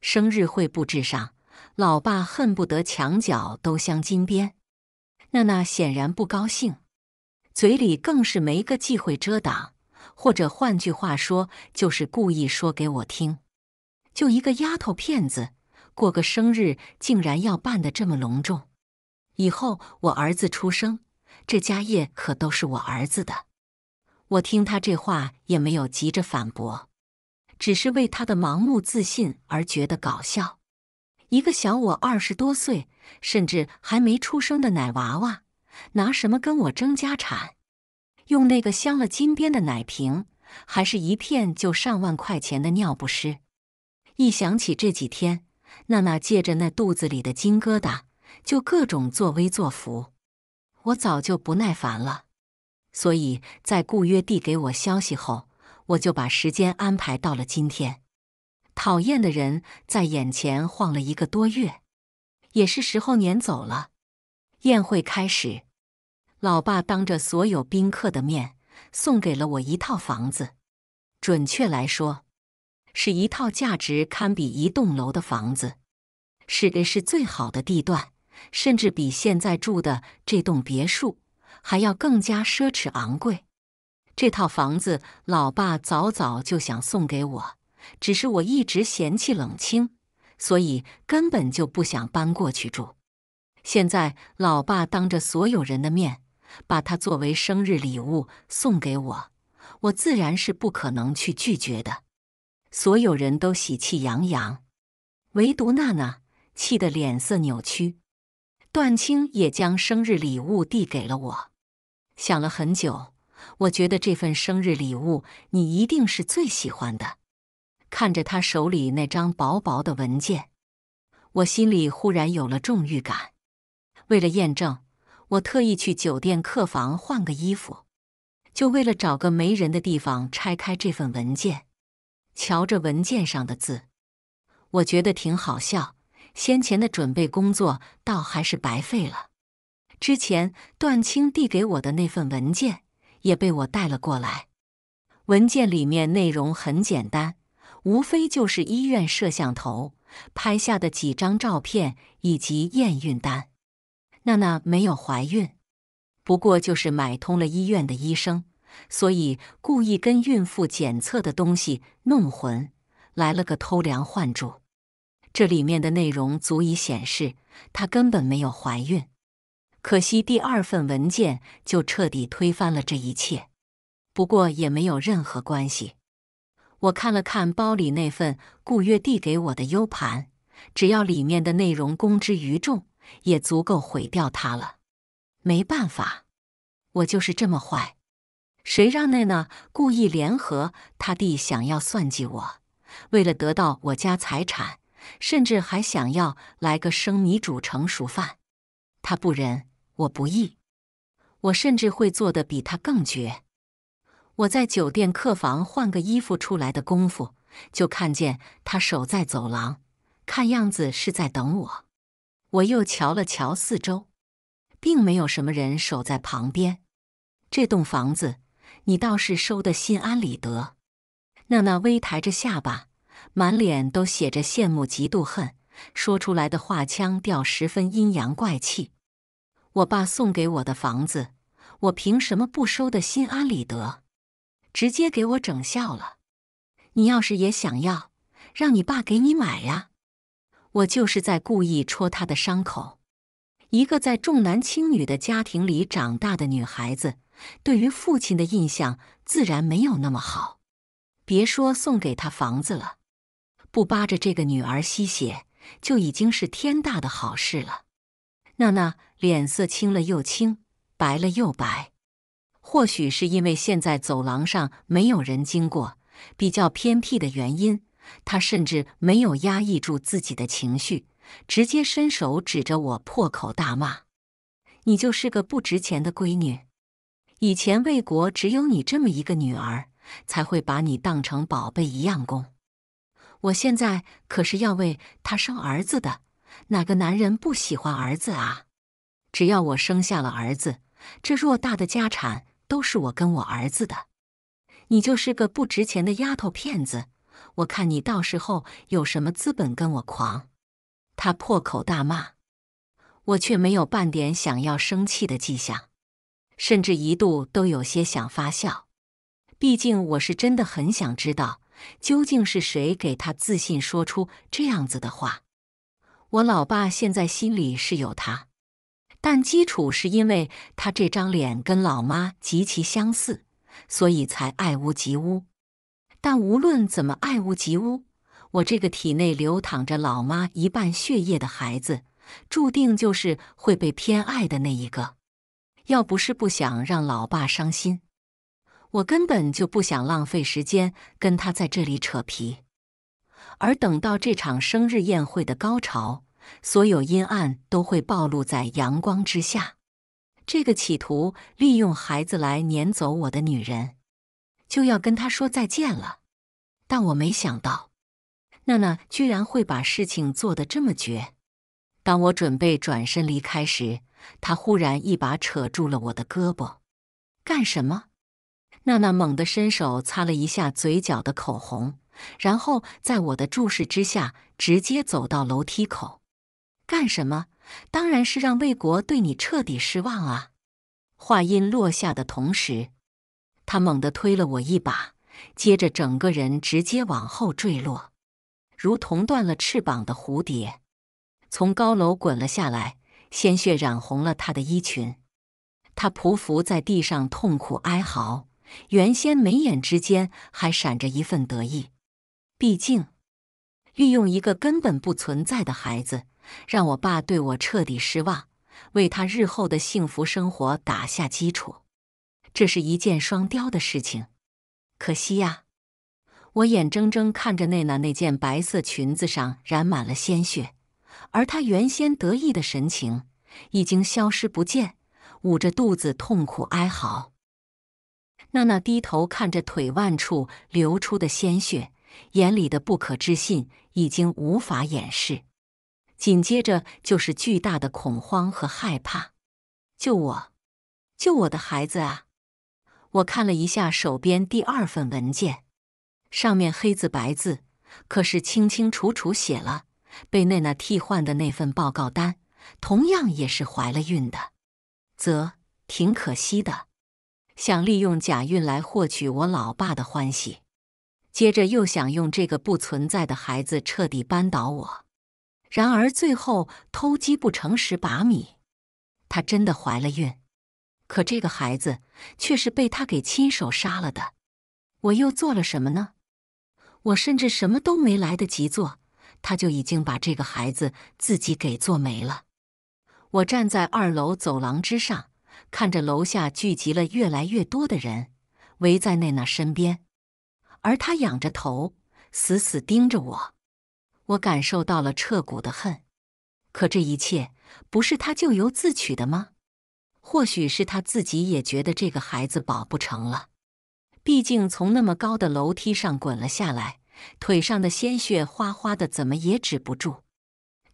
生日会布置上，老爸恨不得墙角都镶金边。娜娜显然不高兴，嘴里更是没个忌讳遮挡，或者换句话说，就是故意说给我听。就一个丫头片子过个生日，竟然要办得这么隆重。以后我儿子出生，这家业可都是我儿子的。我听他这话也没有急着反驳，只是为他的盲目自信而觉得搞笑。一个小我二十多岁，甚至还没出生的奶娃娃，拿什么跟我争家产？用那个镶了金边的奶瓶，还是一片就上万块钱的尿不湿？一想起这几天娜娜借着那肚子里的金疙瘩就各种作威作福，我早就不耐烦了。所以在顾约递给我消息后，我就把时间安排到了今天。讨厌的人在眼前晃了一个多月，也是时候撵走了。宴会开始，老爸当着所有宾客的面送给了我一套房子，准确来说，是一套价值堪比一栋楼的房子，是的是最好的地段，甚至比现在住的这栋别墅。还要更加奢侈昂贵，这套房子老爸早早就想送给我，只是我一直嫌弃冷清，所以根本就不想搬过去住。现在老爸当着所有人的面把它作为生日礼物送给我，我自然是不可能去拒绝的。所有人都喜气洋洋，唯独娜娜气得脸色扭曲。段青也将生日礼物递给了我。想了很久，我觉得这份生日礼物你一定是最喜欢的。看着他手里那张薄薄的文件，我心里忽然有了重欲感。为了验证，我特意去酒店客房换个衣服，就为了找个没人的地方拆开这份文件。瞧着文件上的字，我觉得挺好笑。先前的准备工作倒还是白费了。之前段青递给我的那份文件也被我带了过来。文件里面内容很简单，无非就是医院摄像头拍下的几张照片以及验孕单。娜娜没有怀孕，不过就是买通了医院的医生，所以故意跟孕妇检测的东西弄混，来了个偷梁换柱。这里面的内容足以显示她根本没有怀孕。可惜第二份文件就彻底推翻了这一切，不过也没有任何关系。我看了看包里那份顾月递给我的 U 盘，只要里面的内容公之于众，也足够毁掉它了。没办法，我就是这么坏。谁让那呢故意联合他弟想要算计我，为了得到我家财产，甚至还想要来个生米煮成熟饭。他不仁。我不易，我甚至会做的比他更绝。我在酒店客房换个衣服出来的功夫，就看见他守在走廊，看样子是在等我。我又瞧了瞧四周，并没有什么人守在旁边。这栋房子，你倒是收得心安理得。娜娜微抬着下巴，满脸都写着羡慕、嫉妒、恨，说出来的话腔调十分阴阳怪气。我爸送给我的房子，我凭什么不收的心安理得？直接给我整笑了。你要是也想要，让你爸给你买呀。我就是在故意戳他的伤口。一个在重男轻女的家庭里长大的女孩子，对于父亲的印象自然没有那么好。别说送给他房子了，不扒着这个女儿吸血就已经是天大的好事了。娜娜脸色青了又青，白了又白。或许是因为现在走廊上没有人经过，比较偏僻的原因，她甚至没有压抑住自己的情绪，直接伸手指着我破口大骂：“你就是个不值钱的闺女！以前魏国只有你这么一个女儿，才会把你当成宝贝一样供。我现在可是要为他生儿子的。”哪个男人不喜欢儿子啊？只要我生下了儿子，这偌大的家产都是我跟我儿子的。你就是个不值钱的丫头片子，我看你到时候有什么资本跟我狂！他破口大骂，我却没有半点想要生气的迹象，甚至一度都有些想发笑。毕竟我是真的很想知道，究竟是谁给他自信说出这样子的话。我老爸现在心里是有他，但基础是因为他这张脸跟老妈极其相似，所以才爱屋及乌。但无论怎么爱屋及乌，我这个体内流淌着老妈一半血液的孩子，注定就是会被偏爱的那一个。要不是不想让老爸伤心，我根本就不想浪费时间跟他在这里扯皮。而等到这场生日宴会的高潮，所有阴暗都会暴露在阳光之下。这个企图利用孩子来撵走我的女人，就要跟她说再见了。但我没想到，娜娜居然会把事情做得这么绝。当我准备转身离开时，她忽然一把扯住了我的胳膊。干什么？娜娜猛地伸手擦了一下嘴角的口红。然后在我的注视之下，直接走到楼梯口，干什么？当然是让魏国对你彻底失望啊！话音落下的同时，他猛地推了我一把，接着整个人直接往后坠落，如同断了翅膀的蝴蝶，从高楼滚了下来，鲜血染红了他的衣裙。他匍匐在地上，痛苦哀嚎，原先眉眼之间还闪着一份得意。毕竟，利用一个根本不存在的孩子，让我爸对我彻底失望，为他日后的幸福生活打下基础，这是一箭双雕的事情。可惜呀，我眼睁睁看着娜娜那件白色裙子上染满了鲜血，而她原先得意的神情已经消失不见，捂着肚子痛苦哀嚎。娜娜低头看着腿腕处流出的鲜血。眼里的不可置信已经无法掩饰，紧接着就是巨大的恐慌和害怕。救我！救我的孩子啊！我看了一下手边第二份文件，上面黑字白字可是清清楚楚写了，被内娜替换的那份报告单，同样也是怀了孕的。啧，挺可惜的，想利用假孕来获取我老爸的欢喜。接着又想用这个不存在的孩子彻底扳倒我，然而最后偷鸡不成蚀把米，她真的怀了孕，可这个孩子却是被她给亲手杀了的。我又做了什么呢？我甚至什么都没来得及做，她就已经把这个孩子自己给做没了。我站在二楼走廊之上，看着楼下聚集了越来越多的人，围在奈娜身边。而他仰着头，死死盯着我，我感受到了彻骨的恨。可这一切不是他咎由自取的吗？或许是他自己也觉得这个孩子保不成了。毕竟从那么高的楼梯上滚了下来，腿上的鲜血哗哗的，怎么也止不住。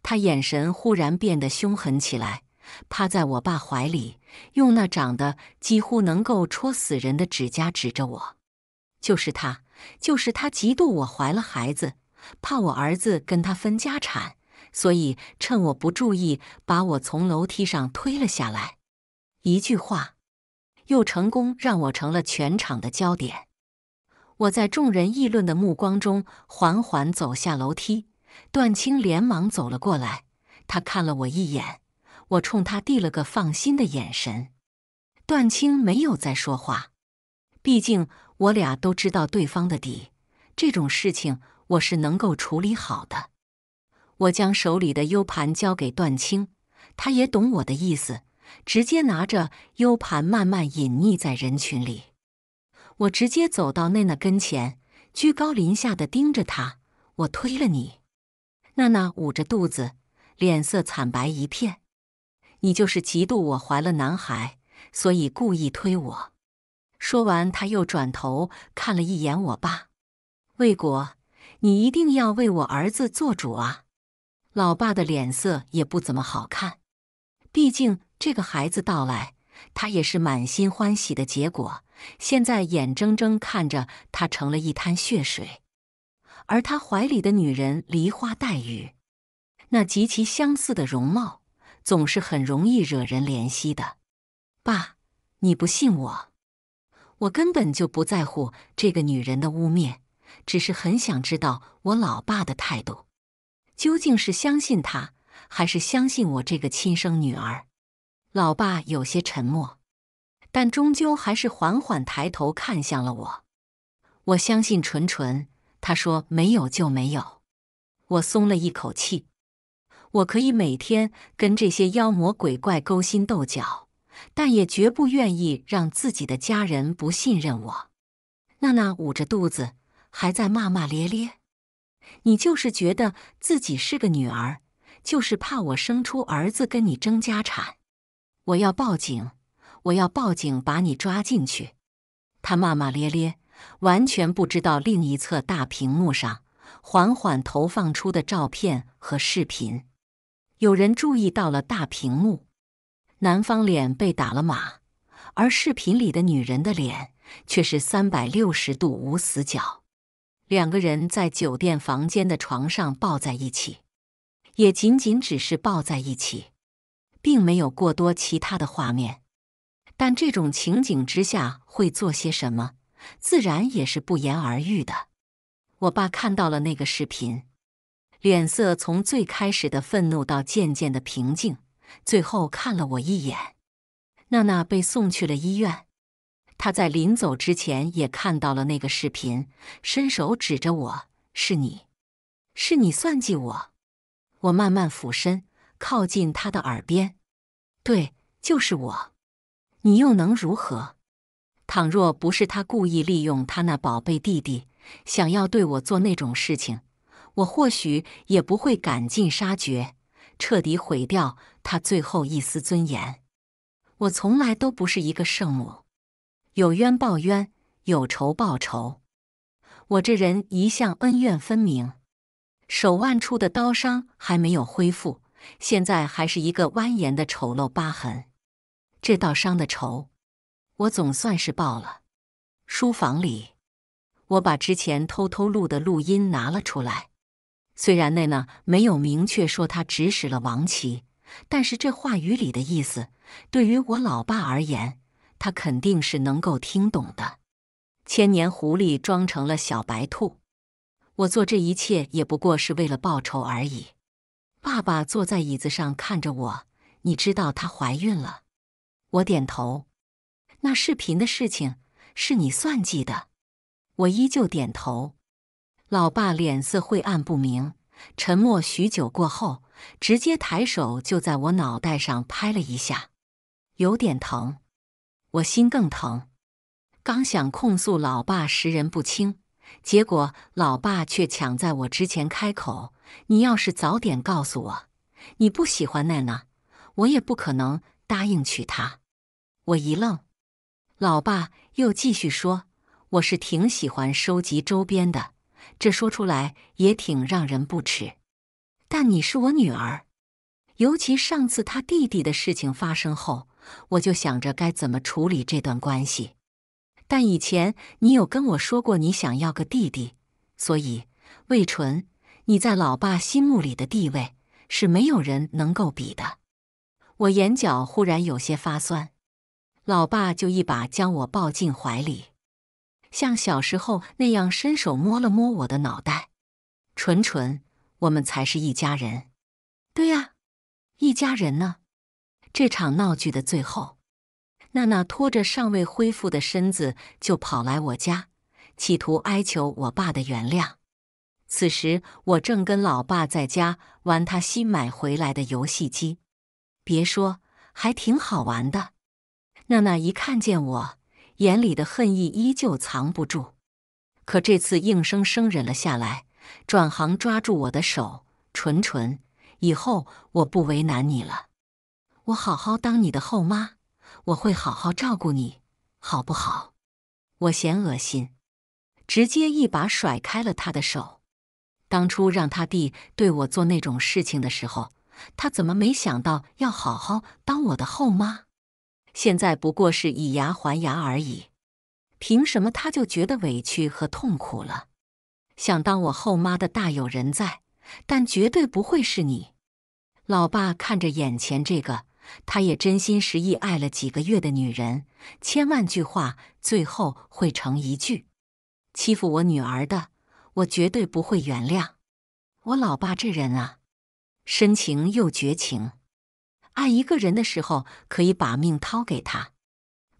他眼神忽然变得凶狠起来，趴在我爸怀里，用那长得几乎能够戳死人的指甲指着我：“就是他。”就是他嫉妒我怀了孩子，怕我儿子跟他分家产，所以趁我不注意把我从楼梯上推了下来。一句话，又成功让我成了全场的焦点。我在众人议论的目光中缓缓走下楼梯，段青连忙走了过来。他看了我一眼，我冲他递了个放心的眼神。段青没有再说话，毕竟。我俩都知道对方的底，这种事情我是能够处理好的。我将手里的 U 盘交给段青，他也懂我的意思，直接拿着 U 盘慢慢隐匿在人群里。我直接走到娜娜跟前，居高临下的盯着她。我推了你，娜娜捂着肚子，脸色惨白一片。你就是嫉妒我怀了男孩，所以故意推我。说完，他又转头看了一眼我爸。魏国，你一定要为我儿子做主啊！老爸的脸色也不怎么好看。毕竟这个孩子到来，他也是满心欢喜的结果，现在眼睁睁看着他成了一滩血水，而他怀里的女人梨花带雨，那极其相似的容貌，总是很容易惹人怜惜的。爸，你不信我？我根本就不在乎这个女人的污蔑，只是很想知道我老爸的态度，究竟是相信他，还是相信我这个亲生女儿？老爸有些沉默，但终究还是缓缓抬头看向了我。我相信纯纯，他说没有就没有，我松了一口气。我可以每天跟这些妖魔鬼怪勾心斗角。但也绝不愿意让自己的家人不信任我。娜娜捂着肚子，还在骂骂咧咧：“你就是觉得自己是个女儿，就是怕我生出儿子跟你争家产。我要报警，我要报警，把你抓进去！”她骂骂咧咧，完全不知道另一侧大屏幕上缓缓投放出的照片和视频。有人注意到了大屏幕。男方脸被打了码，而视频里的女人的脸却是三百六十度无死角。两个人在酒店房间的床上抱在一起，也仅仅只是抱在一起，并没有过多其他的画面。但这种情景之下会做些什么，自然也是不言而喻的。我爸看到了那个视频，脸色从最开始的愤怒到渐渐的平静。最后看了我一眼，娜娜被送去了医院。她在临走之前也看到了那个视频，伸手指着我：“是你，是你算计我。”我慢慢俯身靠近她的耳边：“对，就是我。你又能如何？倘若不是他故意利用他那宝贝弟弟，想要对我做那种事情，我或许也不会赶尽杀绝，彻底毁掉。”他最后一丝尊严，我从来都不是一个圣母，有冤报冤，有仇报仇，我这人一向恩怨分明。手腕处的刀伤还没有恢复，现在还是一个蜿蜒的丑陋疤痕。这道伤的仇，我总算是报了。书房里，我把之前偷偷录的录音拿了出来。虽然那呢没有明确说他指使了王琦。但是这话语里的意思，对于我老爸而言，他肯定是能够听懂的。千年狐狸装成了小白兔，我做这一切也不过是为了报仇而已。爸爸坐在椅子上看着我，你知道她怀孕了。我点头。那视频的事情是你算计的。我依旧点头。老爸脸色晦暗不明，沉默许久过后。直接抬手就在我脑袋上拍了一下，有点疼，我心更疼。刚想控诉老爸识人不清，结果老爸却抢在我之前开口：“你要是早点告诉我你不喜欢奈娜，我也不可能答应娶她。”我一愣，老爸又继续说：“我是挺喜欢收集周边的，这说出来也挺让人不齿。”但你是我女儿，尤其上次他弟弟的事情发生后，我就想着该怎么处理这段关系。但以前你有跟我说过你想要个弟弟，所以魏纯，你在老爸心目里的地位是没有人能够比的。我眼角忽然有些发酸，老爸就一把将我抱进怀里，像小时候那样伸手摸了摸我的脑袋，纯纯。我们才是一家人，对呀，一家人呢。这场闹剧的最后，娜娜拖着尚未恢复的身子就跑来我家，企图哀求我爸的原谅。此时我正跟老爸在家玩他新买回来的游戏机，别说还挺好玩的。娜娜一看见我，眼里的恨意依旧藏不住，可这次硬生生忍了下来。转行抓住我的手，纯纯，以后我不为难你了，我好好当你的后妈，我会好好照顾你，好不好？我嫌恶心，直接一把甩开了他的手。当初让他弟对我做那种事情的时候，他怎么没想到要好好当我的后妈？现在不过是以牙还牙而已，凭什么他就觉得委屈和痛苦了？想当我后妈的大有人在，但绝对不会是你。老爸看着眼前这个，他也真心实意爱了几个月的女人，千万句话最后会成一句：欺负我女儿的，我绝对不会原谅。我老爸这人啊，深情又绝情，爱一个人的时候可以把命掏给他，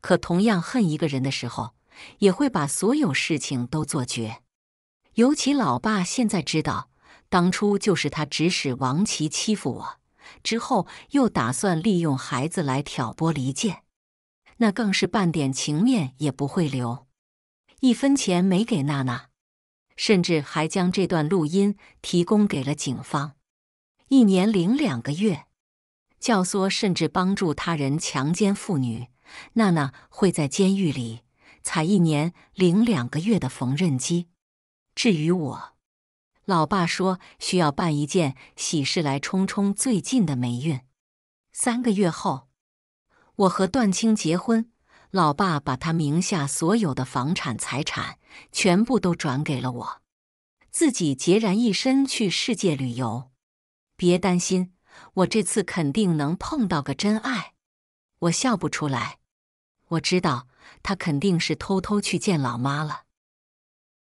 可同样恨一个人的时候，也会把所有事情都做绝。尤其老爸现在知道，当初就是他指使王琦欺负我，之后又打算利用孩子来挑拨离间，那更是半点情面也不会留，一分钱没给娜娜，甚至还将这段录音提供给了警方。一年零两个月，教唆甚至帮助他人强奸妇女，娜娜会在监狱里踩一年零两个月的缝纫机。至于我，老爸说需要办一件喜事来冲冲最近的霉运。三个月后，我和段青结婚，老爸把他名下所有的房产、财产全部都转给了我，自己孑然一身去世界旅游。别担心，我这次肯定能碰到个真爱。我笑不出来，我知道他肯定是偷偷去见老妈了。